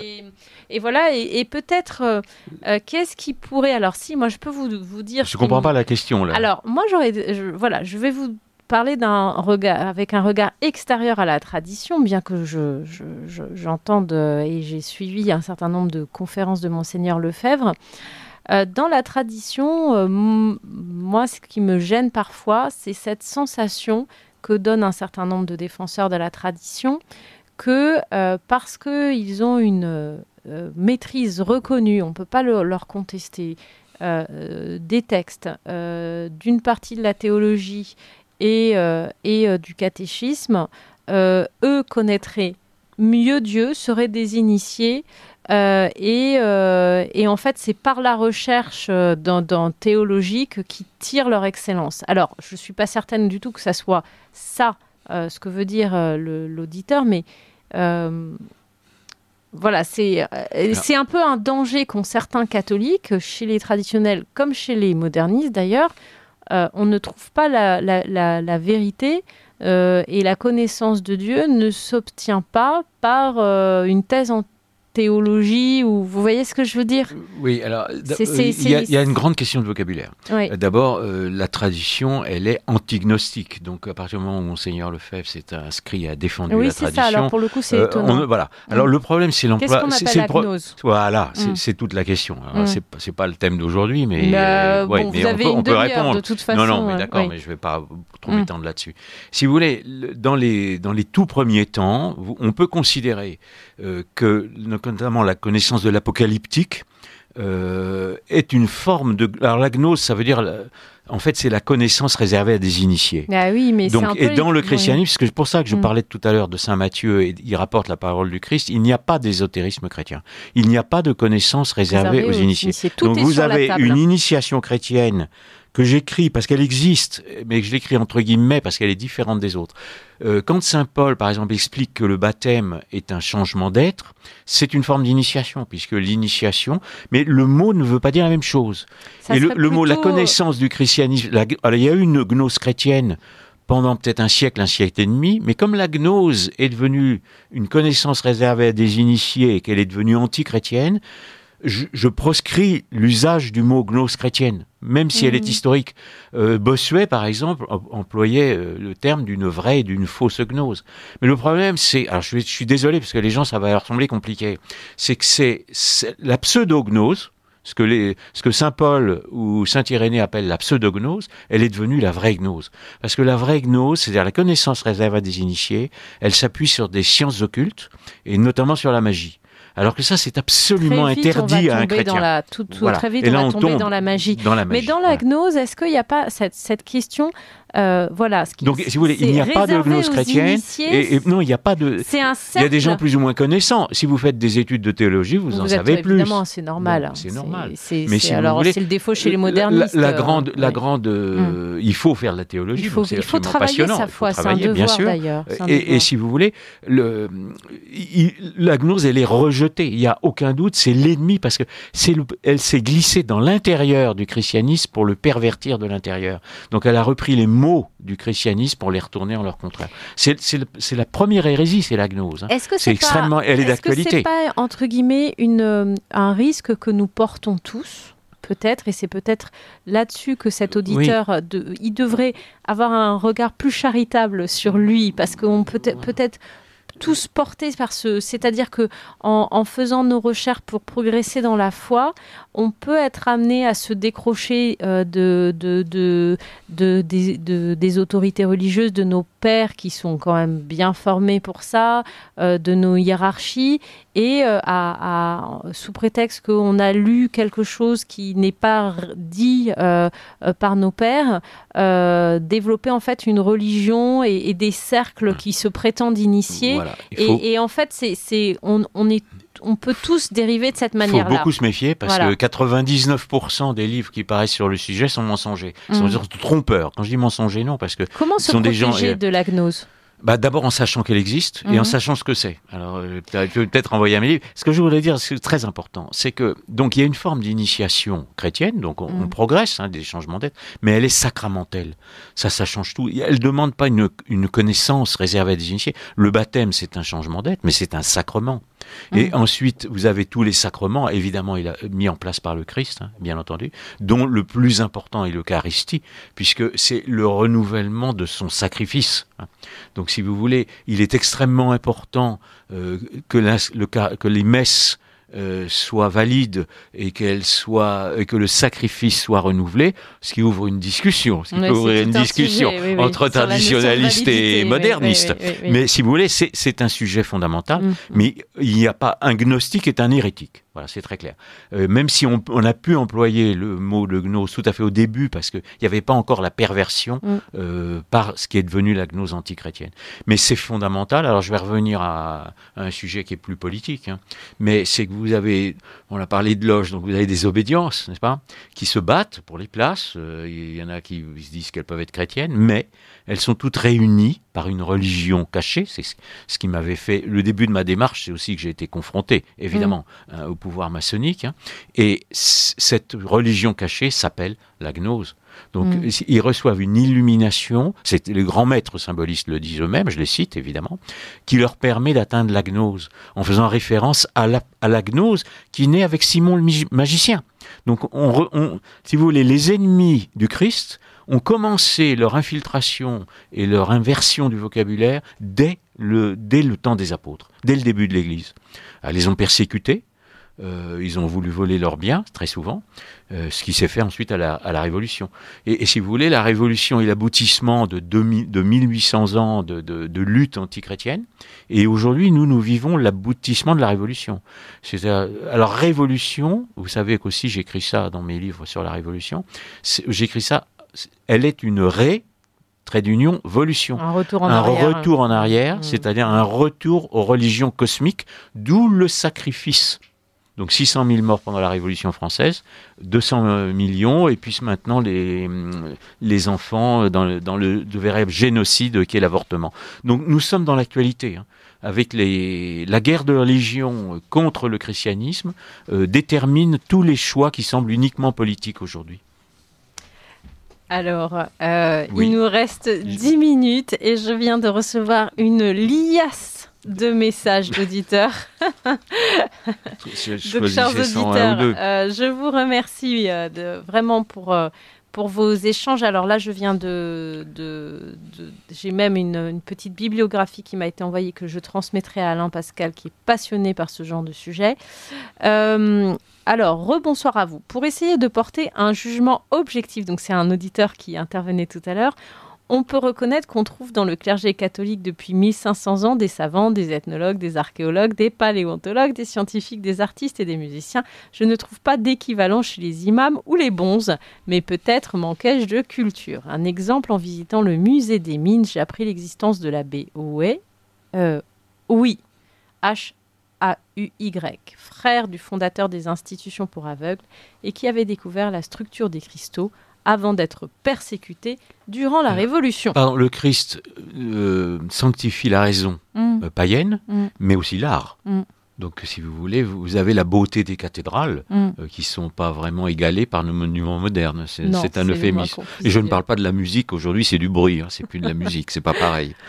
et, voilà, et, peut-être, euh, euh, qu'est-ce qui pourrait. Alors, si, moi, je peux vous, vous dire. Je ne comprends pas la question, là. Alors, moi, j'aurais. voilà, je vais vous parler d'un regard, avec un regard extérieur à la tradition, bien que je, j'entende et j'ai suivi un certain nombre de conférences de Monseigneur Lefebvre. dans la tradition, moi, ce qui me gêne parfois, c'est cette sensation que donne un certain nombre de défenseurs de la tradition que euh, parce parce qu'ils ont une euh, maîtrise reconnue, on ne peut pas leur contester, euh, des textes, d'une partie de la théologie et, et du catéchisme, eux connaîtraient mieux Dieu, seraient des initiés. et, en fait, c'est par la recherche dans, dans théologique qui tirent leur excellence. Alors, je ne suis pas certaine du tout que ça soit ça, ce que veut dire l'auditeur, mais euh, voilà, euh, c'est un peu un danger qu'ont certains catholiques, chez les traditionnels comme chez les modernistes d'ailleurs. Euh, on ne trouve pas la, vérité et la connaissance de Dieu ne s'obtient pas par une thèse en théologie ou vous voyez ce que je veux dire euh, Oui, alors euh, il y, a une grande question de vocabulaire. Euh, d'abord, la tradition, elle est antignostique. Donc à partir du moment où Monseigneur Lefebvre s'est inscrit à défendre la tradition, Oui, c'est ça. alors pour le coup c'est étonnant. voilà. Alors mm. le problème c'est l'emploi. Qu'est-ce qu'on appelle Voilà, mm. c'est toute la question. Hein, mm. C'est pas le thème d'aujourd'hui, mais, mais on, peut, répondre. De toute façon, non, non, mais d'accord, mais je vais pas trop m'étendre là-dessus. Si vous voulez, dans les dans les tout premiers temps, on peut considérer que notamment la connaissance de l'apocalyptique, euh, est une forme de. Alors la gnose, ça veut dire. En fait, c'est la connaissance réservée à des initiés. Ah oui, mais Donc, et dans le christianisme, c'est pour ça que je mm. parlais tout à l'heure de saint Matthieu, et il rapporte la parole du Christ. Il n'y a pas d'ésotérisme chrétien. Il n'y a pas de connaissance réservée, aux, initiés. Donc, vous avez une initiation chrétienne que j'écris parce qu'elle existe, mais que je l'écris entre guillemets parce qu'elle est différente des autres. Euh, quand Saint Paul, par exemple, explique que le baptême est un changement d'être, c'est une forme d'initiation, puisque l'initiation, mais le mot ne veut pas dire la même chose. Et le, mot, la connaissance du christianisme, alors, il y a eu une gnose chrétienne pendant peut-être un siècle, un siècle et demi, mais comme la gnose est devenue une connaissance réservée à des initiés et qu'elle est devenue antichrétienne, je, je proscris l'usage du mot gnose chrétienne, même si elle est mhm. historique. Euh, Bossuet, par exemple, employait euh, le terme d'une vraie et d'une fausse gnose. Mais le problème, c'est, alors je, suis désolé parce que les gens, ça va leur sembler compliqué, c'est que c'est la pseudo-gnose, ce que, les, ce que, saint Paul ou saint Irénée appellent la pseudo-gnose, elle est devenue la vraie gnose. Parce que la vraie gnose, c'est-à-dire la connaissance réservée à des initiés, elle s'appuie sur des sciences occultes et notamment sur la magie. Alors que ça, c'est absolument interdit à un chrétien. tout, voilà. Très vite, Et on va on tomber tombe dans la magie. Mais dans la gnose, est-ce qu'il n'y a pas cette, cette question euh, voilà. Ce qui, Donc, si vous voulez, il n'y a pas de gnose chrétienne. Et, non, il n'y a pas de. il y a des gens plus ou moins connaissants. Si vous faites des études de théologie, vous, en savez plus. Évidemment, c'est normal. C'est normal. alors, c'est le défaut chez les modernistes. La, grande, la euh, grande. Euh, il faut faire de la théologie. Il faut, travailler sa foi. C'est un devoir, bien et, si vous voulez, le, la gnose, elle est rejetée. Il n'y a aucun doute. C'est l'ennemi parce que c'est elle s'est glissée dans l'intérieur du christianisme pour le pervertir de l'intérieur. Donc, elle a repris les mots mots du christianisme pour les retourner en leur contraire. C'est la première hérésie, c'est la gnose. Hein. Est-ce que c'est extrêmement, elle est, d'actualité. C'est pas entre guillemets euh, un risque que nous portons tous peut-être, et c'est peut-être là-dessus que cet auditeur, euh, il devrait avoir un regard plus charitable sur lui, parce qu'on peut-être peut être tous portés par ce. C'est-à-dire que en, faisant nos recherches pour progresser dans la foi, on peut être amené à se décrocher euh, de, des, autorités religieuses, de nos pères qui sont quand même bien formés pour ça, euh, de nos hiérarchies, et euh, à, sous prétexte qu'on a lu quelque chose qui n'est pas dit euh, euh, par nos pères, développer en fait une religion et, des cercles qui se prétendent initiés. et, en fait, c'est, on, est, on peut tous dériver de cette manière-là. Il faut beaucoup se méfier parce que 99% des livres qui paraissent sur le sujet sont mensongers, sont mmh. des trompeurs. Quand je dis mensongers, non, parce que comment sont se protéger des gens... de la gnose bah, D'abord en sachant qu'elle existe et en mhm. sachant ce que c'est. Alors, je euh, peut-être envoyer un livre. Ce que je voulais dire, c'est très important, c'est que donc il y a une forme d'initiation chrétienne, donc on, mhm. progresse, hein, des changements d'être, mais elle est sacramentelle. Ça, ça change tout. Elle ne demande pas une, une, connaissance réservée à des initiés. Le baptême, c'est un changement d'être, mais c'est un sacrement. Et mm. ensuite, vous avez tous les sacrements, évidemment mis en place par le Christ, hein, bien entendu, dont le plus important est l'Eucharistie, puisque c'est le renouvellement de son sacrifice. Hein. Donc si vous voulez, il est extrêmement important euh, que les messes euh, soit valide et qu'elle soit que le sacrifice soit renouvelé, ce qui ouvre une discussion, ce qui une discussion entre traditionnalistes et modernistes. Mais si vous voulez, c'est un sujet fondamental. Mm. Mais il n'y a pas un gnostique est un hérétique c'est très clair. Euh, même si on, a pu employer le mot de gnose tout à fait au début, parce qu'il n'y avait pas encore la perversion mm. euh, par ce qui est devenu la gnose antichrétienne. Mais c'est fondamental. Alors, je vais revenir à, un sujet qui est plus politique. Hein. Mais c'est que vous avez, on a parlé de loges, donc vous avez des obédiences, n'est-ce pas, qui se battent pour les places. Euh, il y en a qui se disent qu'elles peuvent être chrétiennes, mais elles sont toutes réunies par une religion cachée. C'est ce, qui m'avait fait le début de ma démarche. C'est aussi que j'ai été confronté, évidemment, mm. hein, au pouvoir pouvoir maçonnique. Hein, et cette religion cachée s'appelle la gnose. Donc mm. ils reçoivent une illumination, c'est les grands maîtres symbolistes le disent eux-mêmes, je les cite évidemment, qui leur permet d'atteindre la gnose, en faisant référence à la, gnose qui naît avec Simon le magicien. Donc on, si vous voulez, les ennemis du Christ ont commencé leur infiltration et leur inversion du vocabulaire dès le, dès le temps des apôtres, dès le début de l'Église. Ah, ils les ont persécutés, euh, ils ont voulu voler leurs biens, très souvent, euh, ce qui s'est fait ensuite à la, Révolution. Et, si vous voulez, la Révolution est l'aboutissement de, de 1800 ans de, lutte antichrétienne, et aujourd'hui, nous, nous vivons l'aboutissement de la Révolution. Alors, Révolution, vous savez qu'aussi j'écris ça dans mes livres sur la Révolution, j'écris ça, elle est une ré trait d'union, volution. Un retour en un Retour en arrière, mmh. c'est-à-dire un retour aux religions cosmiques, d'où le sacrifice donc 600 000 morts pendant la Révolution française, 200 millions, et puis maintenant les, les enfants dans le, dans le, véritable génocide est l'avortement. Donc nous sommes dans l'actualité. Hein, avec les, la guerre de religion contre le christianisme, euh, détermine tous les choix qui semblent uniquement politiques aujourd'hui. Alors, euh, il nous reste 10 minutes et je viens de recevoir une liasse de messages d'auditeurs. Donc, chers auditeurs, euh, je vous remercie euh, de, vraiment pour, euh, pour vos échanges. Alors là, je viens de. J'ai même une, une, petite bibliographie qui m'a été envoyée que je transmettrai à Alain Pascal, qui est passionné par ce genre de sujet. Alors, rebonsoir à vous. Pour essayer de porter un jugement objectif, donc c'est un auditeur qui intervenait tout à l'heure, on peut reconnaître qu'on trouve dans le clergé catholique depuis 1500 ans des savants, des ethnologues, des archéologues, des paléontologues, des scientifiques, des artistes et des musiciens. Je ne trouve pas d'équivalent chez les imams ou les bonzes, mais peut-être manquais-je de culture. Un exemple, en visitant le musée des mines, j'ai appris l'existence de l'abbé Oué. E, euh, oui, H. A-U-Y, frère du fondateur des institutions pour aveugles, et qui avait découvert la structure des cristaux, avant d'être persécuté durant la Révolution. le Christ euh, sanctifie la raison mm. euh, païenne, mm. mais aussi l'art. Mm. Donc, si vous voulez, vous avez la beauté des cathédrales euh, qui ne sont pas vraiment égalées par nos monuments modernes. C'est un euphémisme. Et je ne parle pas de la musique aujourd'hui, c'est du bruit, hein, c'est plus de la musique, c'est pas pareil.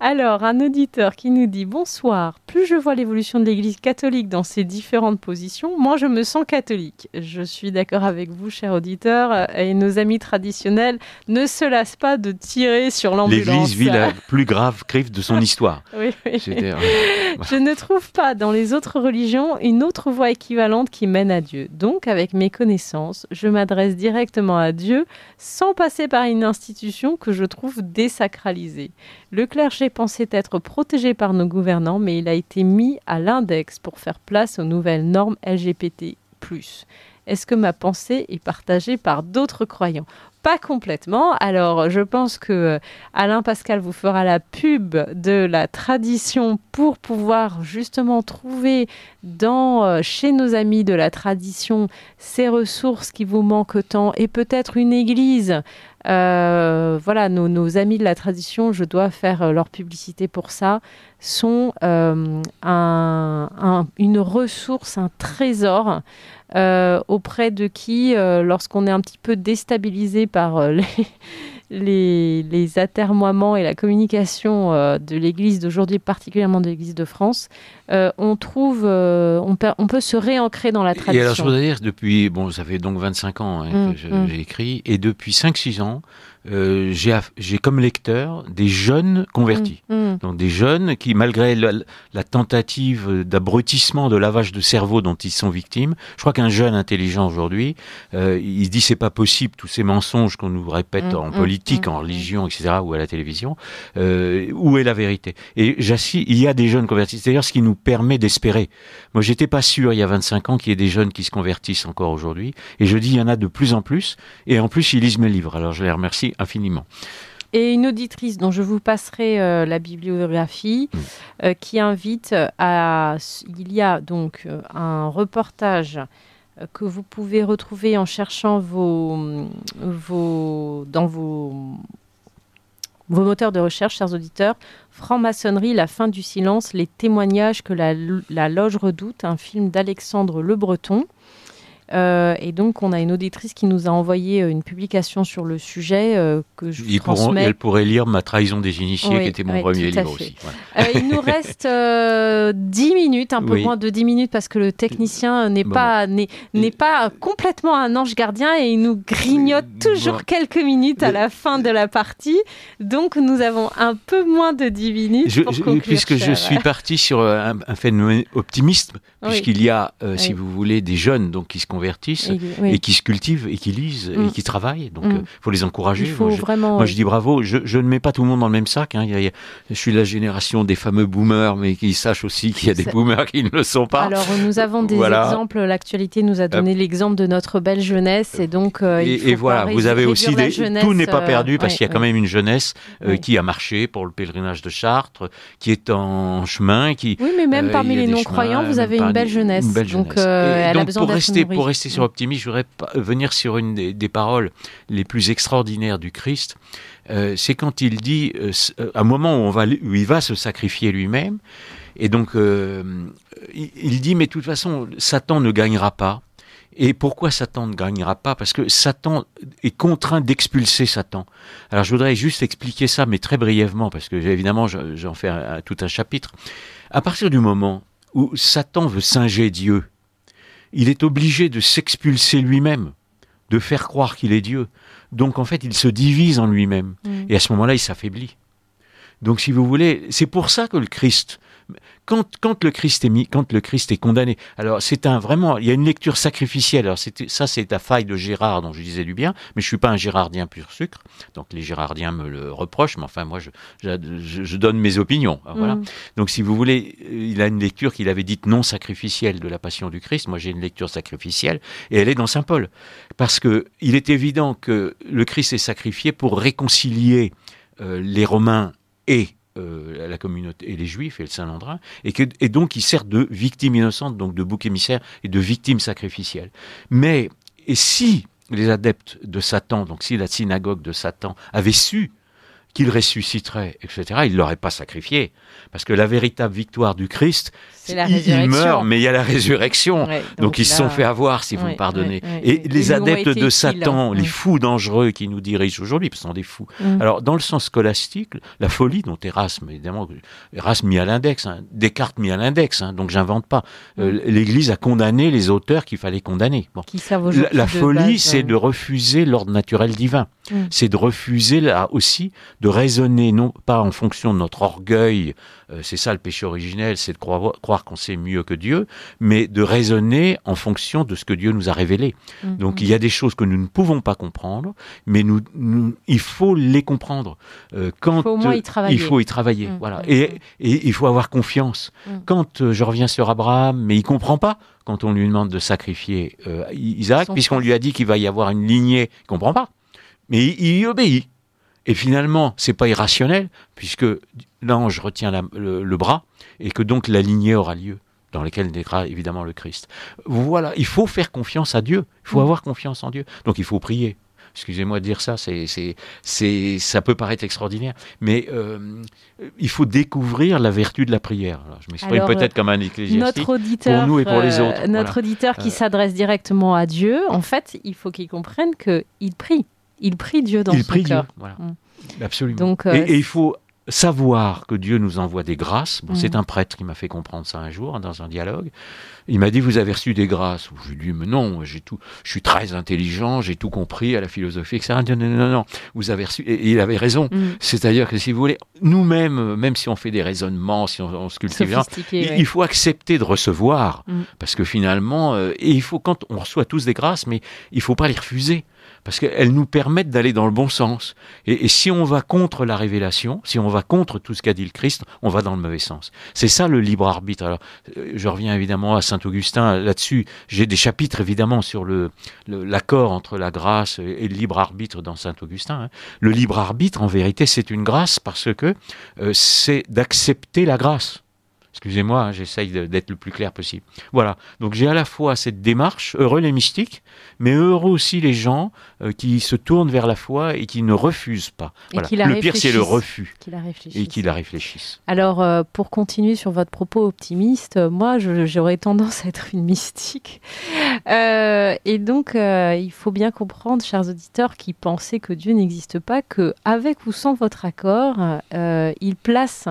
Alors, un auditeur qui nous dit Bonsoir, plus je vois l'évolution de l'Église catholique dans ses différentes positions, moi je me sens catholique. Je suis d'accord avec vous, cher auditeur, euh, et nos amis traditionnels ne se lassent pas de tirer sur l'ambulance. L'Église vit la plus grave crève de son histoire. oui, euh, Je ne trouve pas dans les autres religions une autre voie équivalente qui mène à Dieu. Donc, avec mes connaissances, je m'adresse directement à Dieu sans passer par une institution que je trouve désacralisée. Le clergé pensé être protégé par nos gouvernants, mais il a été mis à l'index pour faire place aux nouvelles normes LGBT. Est-ce que ma pensée est partagée par d'autres croyants Pas complètement. Alors, je pense que euh, Alain Pascal vous fera la pub de la tradition pour pouvoir justement trouver dans euh, chez nos amis de la tradition ces ressources qui vous manquent tant et peut-être une église euh, voilà, nos, amis de la tradition, je dois faire euh, leur publicité pour ça, sont euh, une ressource, un trésor. auprès de qui, lorsqu'on est un petit peu déstabilisé par les, les, les atermoiements et la communication euh, de l'Église d'aujourd'hui, particulièrement de l'Église de France, euh, on trouve, euh, on, peut, se réancrer dans la tradition. Et alors, je voudrais dire, depuis, bon, ça fait donc 25 ans hein, que mm, mm. j'ai écrit, et depuis 5-6 ans, euh, j'ai comme lecteur des jeunes convertis. Mmh, mmh. Donc des jeunes qui, malgré la, tentative d'abrutissement, de lavage de cerveau dont ils sont victimes, je crois qu'un jeune intelligent aujourd'hui, euh, il se dit c'est pas possible tous ces mensonges qu'on nous répète mmh, en politique, en religion, etc., ou à la télévision. Euh, où est la vérité Et il y a des jeunes convertis. C'est d'ailleurs ce qui nous permet d'espérer. Moi, j'étais pas sûr il y a 25 ans qu'il y ait des jeunes qui se convertissent encore aujourd'hui. Et je dis il y en a de plus en plus. Et en plus, ils lisent mes livres. Alors je les remercie infiniment. Et une auditrice dont je vous passerai euh, la bibliographie, mm. euh, qui invite euh, à... Il y a donc un reportage que vous pouvez retrouver en cherchant vos, vos, dans vos, vos moteurs de recherche, chers auditeurs, Franc-maçonnerie, la fin du silence, les témoignages que la, la loge redoute, un film d'Alexandre Le Breton. Euh, et donc, on a une auditrice qui nous a envoyé euh, une publication sur le sujet euh, que je vous transmets. elle pourrait lire Ma trahison des initiés, qui était mon premier livre aussi. il nous reste 10 minutes, un peu moins de 10 minutes, parce que le technicien n'est pas, n'est, n'est pas complètement un ange gardien et il nous grignote toujours quelques minutes à la fin de la partie. Donc, nous avons un peu moins de 10 minutes. pour conclure, puisque je suis parti sur un, phénomène optimiste, puisqu'il y a, si vous voulez, des jeunes donc, qui se convertissent et, qui se cultivent et qui lisent et mm. qui travaillent. Donc, il mm. euh, faut les encourager. Il faut moi, vraiment... je, moi, je dis bravo. Je, je, ne mets pas tout le monde dans le même sac. Hein. je suis la génération des fameux boomers, mais qu'ils sachent aussi qu'il y a des boomers qui ne le sont pas. Alors, nous avons des exemples. L'actualité nous a donné euh, l'exemple de notre belle jeunesse. Et donc, euh, et, voilà, vous avez aussi des... tout n'est pas perdu parce qu'il y a quand même une jeunesse qui a marché pour le pèlerinage de Chartres, qui est en chemin, qui. Oui, mais même parmi les non-croyants, vous avez une belle jeunesse. Donc, elle a besoin pour rester sur mm. optimiste, je voudrais euh, venir sur une des, paroles les plus extraordinaires du Christ. Euh, c'est quand il dit, euh, à un moment où, on va, il va se sacrifier lui-même, et donc il, dit, mais de toute façon, Satan ne gagnera pas. Et pourquoi Satan ne gagnera pas Parce que Satan est contraint d'expulser Satan. Alors je voudrais juste expliquer ça, mais très brièvement, parce que évidemment j'en fais tout un chapitre. À partir du moment où Satan veut singer Dieu, il est obligé de s'expulser lui-même, de faire croire qu'il est Dieu. Donc en fait, il se divise en lui-même. Mm. Et à ce moment-là, il s'affaiblit. Donc si vous voulez, c'est pour ça que le Christ quand, le Christ est mis, quand le Christ est condamné, alors c'est un vraiment, il y a une lecture sacrificielle. Alors ça, c'est la faille de Gérard dont je disais du bien, mais je suis pas un Gérardien pur sucre, donc les Gérardiens me le reprochent, mais enfin moi, je, donne mes opinions. Hein, mm. Donc si vous voulez, euh, il a une lecture qu'il avait dite non sacrificielle de la Passion du Christ. Moi, j'ai une lecture sacrificielle et elle est dans saint Paul, parce que il est évident que le Christ est sacrifié pour réconcilier euh, les Romains et euh, la communauté et les juifs et le Saint-Landrin, et, et donc il sert de victimes innocentes donc de bouc émissaire et de victimes sacrificielles Mais et si les adeptes de Satan, donc si la synagogue de Satan avait su qu'il ressusciterait, etc., il ne l'aurait pas sacrifié. Parce que la véritable victoire du Christ, c'est la il, meurt, mais il y a la résurrection. donc, ils se sont fait avoir, si vous me pardonnez. et les adeptes de hein. Satan, les fous dangereux qui nous dirigent aujourd'hui, parce sont des fous. Mm. Alors, dans le sens scolastique, la folie dont Erasme, évidemment, Erasme mis à l'index, hein, Descartes mis à l'index, hein, donc j'invente pas. Mm. Euh, L'Église a condamné les auteurs qu'il fallait condamner. la, folie, c'est euh, de refuser l'ordre naturel divin. Mm. C'est de refuser là aussi de raisonner non pas en fonction de notre orgueil, euh, c'est ça le péché originel, c'est de croire, croire qu'on sait mieux que Dieu, mais de raisonner en fonction de ce que Dieu nous a révélé. Mhm. Donc il y a des choses que nous ne pouvons pas comprendre, mais nous, il faut les comprendre. Euh, quand il faut y euh, travailler. Il faut y travailler, mhm. voilà. Mhm. Et, et, il faut avoir confiance. Quand je reviens sur Abraham, mais il comprend pas quand on lui demande de sacrifier Isaac, puisqu'on lui a dit qu'il va y avoir une lignée, il comprend pas. Mais il obéit. Et finalement, c'est pas irrationnel, puisque l'ange retient le, bras, et que donc la lignée aura lieu, dans laquelle naîtra évidemment le Christ. Voilà, il faut faire confiance à Dieu, il faut mm. avoir confiance en Dieu, donc il faut prier. Excusez-moi de dire ça, c'est, c'est, ça peut paraître extraordinaire, mais euh, il faut découvrir la vertu de la prière. Alors, je m'exprime peut-être comme un ecclésiastique pour nous et pour les euh, autres. notre auditeur qui euh. s'adresse directement à Dieu, en fait, il faut qu'il comprenne qu'il prie. Il prie Dieu dans il prie Dieu. Voilà. Mm. Absolument. Donc, euh, et, il faut savoir que Dieu nous envoie des grâces. Bon, mm. C'est un prêtre qui m'a fait comprendre ça un jour hein, dans un dialogue. Il m'a dit Vous avez reçu des grâces Je lui ai dit Mais non, j'ai tout, je suis très intelligent, j'ai tout compris à la philosophie, etc. Non, non, non, non. vous avez reçu. Et, il avait raison. Mm. C'est-à-dire que si vous voulez, nous-mêmes, même si on fait des raisonnements, si on, se cultive, hein, il, faut accepter de recevoir. Parce que finalement, euh, et il faut, quand on reçoit tous des grâces, mais il ne faut pas les refuser parce qu'elles nous permettent d'aller dans le bon sens. Et, si on va contre la révélation, si on va contre tout ce qu'a dit le Christ, on va dans le mauvais sens. C'est ça le libre arbitre. Alors, euh, je reviens évidemment à Saint Augustin là-dessus. J'ai des chapitres évidemment sur le, l'accord entre la grâce et, le libre arbitre dans Saint Augustin. Hein. Le libre arbitre, en vérité, c'est une grâce parce que euh, c'est d'accepter la grâce. Excusez-moi, hein, j'essaye d'être le plus clair possible. Voilà, donc j'ai à la fois cette démarche, heureux les mystiques, mais heureux aussi les gens euh, qui se tournent vers la foi et qui ne refusent pas. Le pire, c'est le refus. et qui la réfléchissent. Alors, euh, pour continuer sur votre propos optimiste, euh, moi, j'aurais tendance à être une mystique. et donc, il faut bien comprendre, chers auditeurs qui pensaient que Dieu n'existe pas, que avec ou sans votre accord, il place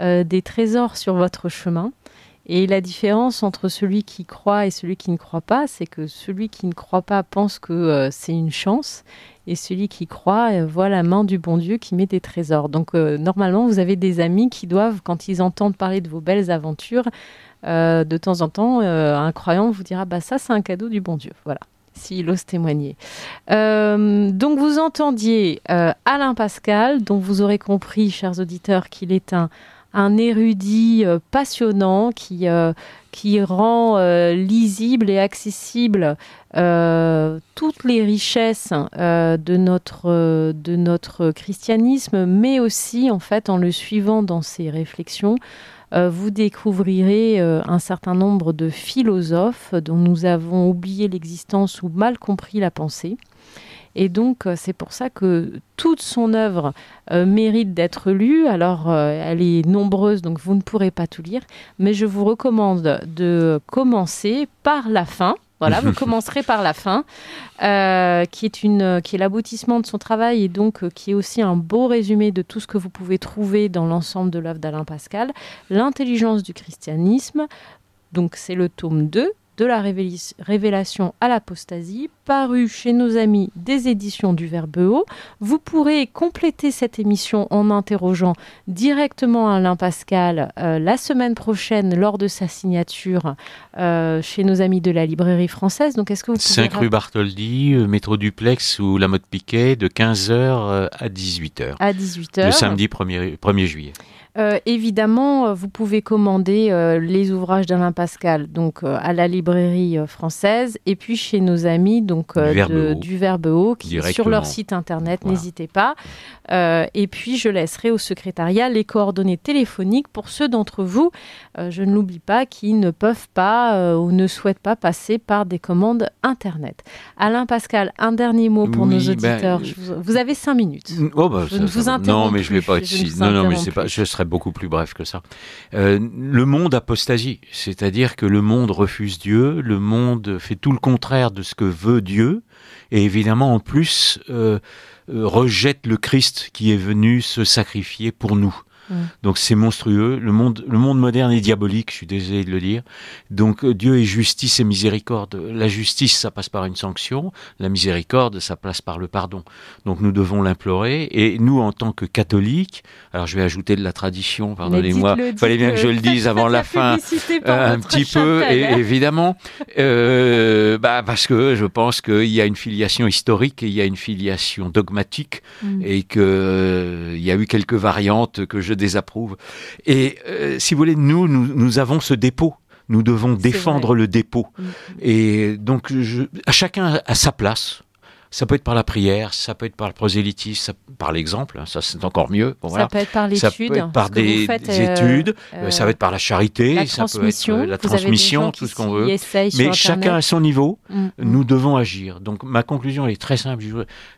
euh, des trésors sur votre chemin. Et la différence entre celui qui croit et celui qui ne croit pas, c'est que celui qui ne croit pas pense que euh, c'est une chance, et celui qui croit euh, voit la main du bon Dieu qui met des trésors. Donc normalement, vous avez des amis qui doivent, quand ils entendent parler de vos belles aventures, de temps en temps, un croyant vous dira, bah ça c'est un cadeau du bon Dieu. Voilà s'il ose témoigner. donc vous entendiez Alain Pascal, dont vous aurez compris, chers auditeurs, qu'il est un, un érudit euh, passionnant qui, euh, rend euh, lisible et accessible toutes les richesses de, notre, de notre christianisme, mais aussi, en fait, en le suivant dans ses réflexions, vous découvrirez un certain nombre de philosophes dont nous avons oublié l'existence ou mal compris la pensée. Et donc, euh, c'est pour ça que toute son œuvre euh, mérite d'être lue. Alors, euh, elle est nombreuse, donc vous ne pourrez pas tout lire. Mais je vous recommande de commencer par la fin. Voilà, vous commencerez par la fin, qui est, une, l'aboutissement de son travail et donc qui est aussi un beau résumé de tout ce que vous pouvez trouver dans l'ensemble de l'œuvre d'Alain Pascal. L'intelligence du christianisme, donc c'est le tome 2, de la révélation à l'apostasie, paru chez nos amis des éditions du Verbe haut. Vous pourrez compléter cette émission en interrogeant directement Alain Pascal euh, la semaine prochaine lors de sa signature euh, chez nos amis de la librairie française. Donc, est-ce que vous 5 rue Bartholdi, euh, métro duplex ou la mode Piquet, de 15h à 18h. À 18h. Le samedi 1 1er juillet. Euh, évidemment, euh, vous pouvez commander euh, les ouvrages d'Alain Pascal donc à la librairie française et puis chez nos amis donc du, verbe haut, qui sur leur site internet, n'hésitez pas. et puis je laisserai au secrétariat les coordonnées téléphoniques pour ceux d'entre vous, je ne l'oublie pas, qui ne peuvent pas ou ne souhaitent pas passer par des commandes internet. Alain Pascal, un dernier mot pour nos ben, auditeurs. vous, avez cinq minutes. Oh, ben, je ne vous interromps Non, mais je vais pas ne Non, pas. Je serai beaucoup plus bref que ça. Euh, le monde apostasie, c'est-à-dire que le monde refuse Dieu, le monde fait tout le contraire de ce que veut Dieu, et évidemment en plus euh, euh, rejette le Christ qui est venu se sacrifier pour nous. Donc c'est monstrueux. Le monde, le monde moderne est diabolique, je suis désolé de le dire. Donc euh, Dieu est justice et miséricorde. La justice, ça passe par une sanction. La miséricorde, ça passe par le pardon. Donc nous devons l'implorer. Et nous, en tant que catholiques, alors je vais ajouter de la tradition, pardonnez-moi, il fallait bien que je le dise avant la, fin, un petit peu, et, hein. évidemment, euh, bah, parce que je pense qu'il y a une filiation historique et il y a une filiation dogmatique, mm. et qu'il euh, il y a eu quelques variantes que je désapprouve. Et euh, si vous voulez, nous, nous, avons ce dépôt nous devons défendre le dépôt. Mm, mm. Et donc, à chacun à sa place. Ça peut être par la prière, ça peut être par le prosélytisme, par l'exemple, hein, ça c'est encore mieux. Ça peut être par l'étude, ça peut être par des, euh, études, euh, euh, ça peut être par la charité, la ça peut être la transmission, tout ce qu'on veut. Mais chacun à son niveau, mm, mm. nous devons agir. Donc ma conclusion est très simple.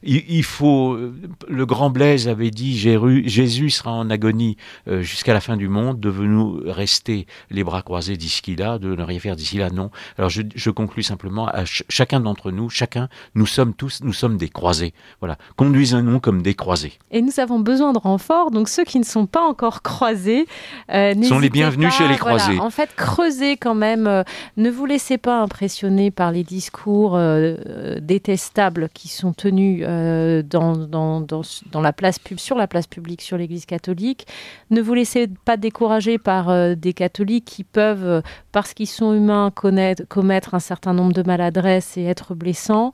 Il, faut, le grand Blaise avait dit Jésus sera en agonie jusqu'à la fin du monde, devons-nous rester les bras croisés d'ici là, de ne rien faire d'ici là Non. Alors je, je conclus simplement à chacun d'entre nous, chacun, nous sommes tous nous sommes des croisés. Voilà, conduisons-nous comme des croisés. Et nous avons besoin de renforts, donc ceux qui ne sont pas encore croisés euh, sont les bienvenus chez les croisés. en fait, creusez quand même. Euh, ne vous laissez pas impressionner par les discours euh, détestables qui sont tenus euh, dans, dans, la place pub, sur la place publique, sur l'Église catholique. Ne vous laissez pas décourager par des catholiques qui peuvent, parce qu'ils sont humains, commettre un certain nombre de maladresses et être blessants,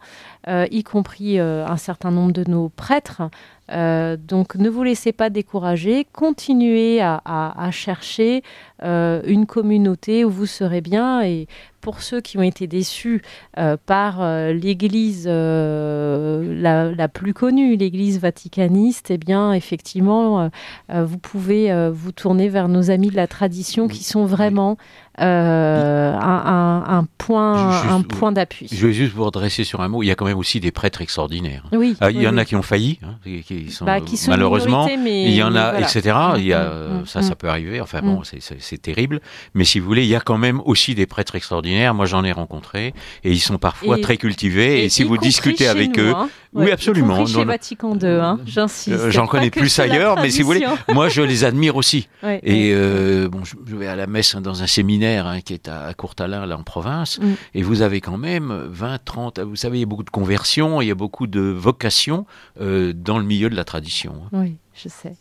y compris compris euh, un certain nombre de nos prêtres, euh, donc ne vous laissez pas décourager, continuez à, chercher euh, une communauté où vous serez bien. Et pour ceux qui ont été déçus euh, par l'Église la, plus connue, l'Église vaticaniste, et eh bien effectivement, vous pouvez vous tourner vers nos amis de la tradition qui sont vraiment un, point, un point d'appui. Je vais juste vous redresser sur un mot. Il y a quand même aussi des prêtres extraordinaires. Oui. Ah, il y en a qui ont failli, hein, qui qui bah, malheureusement, il y en a, etc. Mm, il y a, mm, euh, mm, ça, ça peut arriver. Enfin bon, c'est terrible. Mais si vous voulez, il y a quand même aussi des prêtres extraordinaires. Moi, j'en ai rencontré et ils sont parfois très cultivés. Et, si vous discutez avec eux, hein. oui, absolument. Chez Vatican II, hein. j'insiste. Euh, j'en connais plus ailleurs, mais si vous voulez, moi, je les admire aussi. et euh, bon, je, vais à la messe hein, dans un séminaire qui est à, Courtalin, là en province, et vous avez quand même 20, 30. Vous savez, il y a beaucoup de conversions, il y a beaucoup de vocations dans le milieu de la tradition. Hein. Oui, je sais.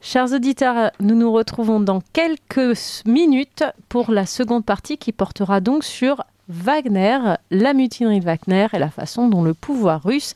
Chers auditeurs, nous nous retrouvons dans quelques minutes pour la seconde partie qui portera donc sur Wagner, la mutinerie de Wagner et la façon dont le pouvoir russe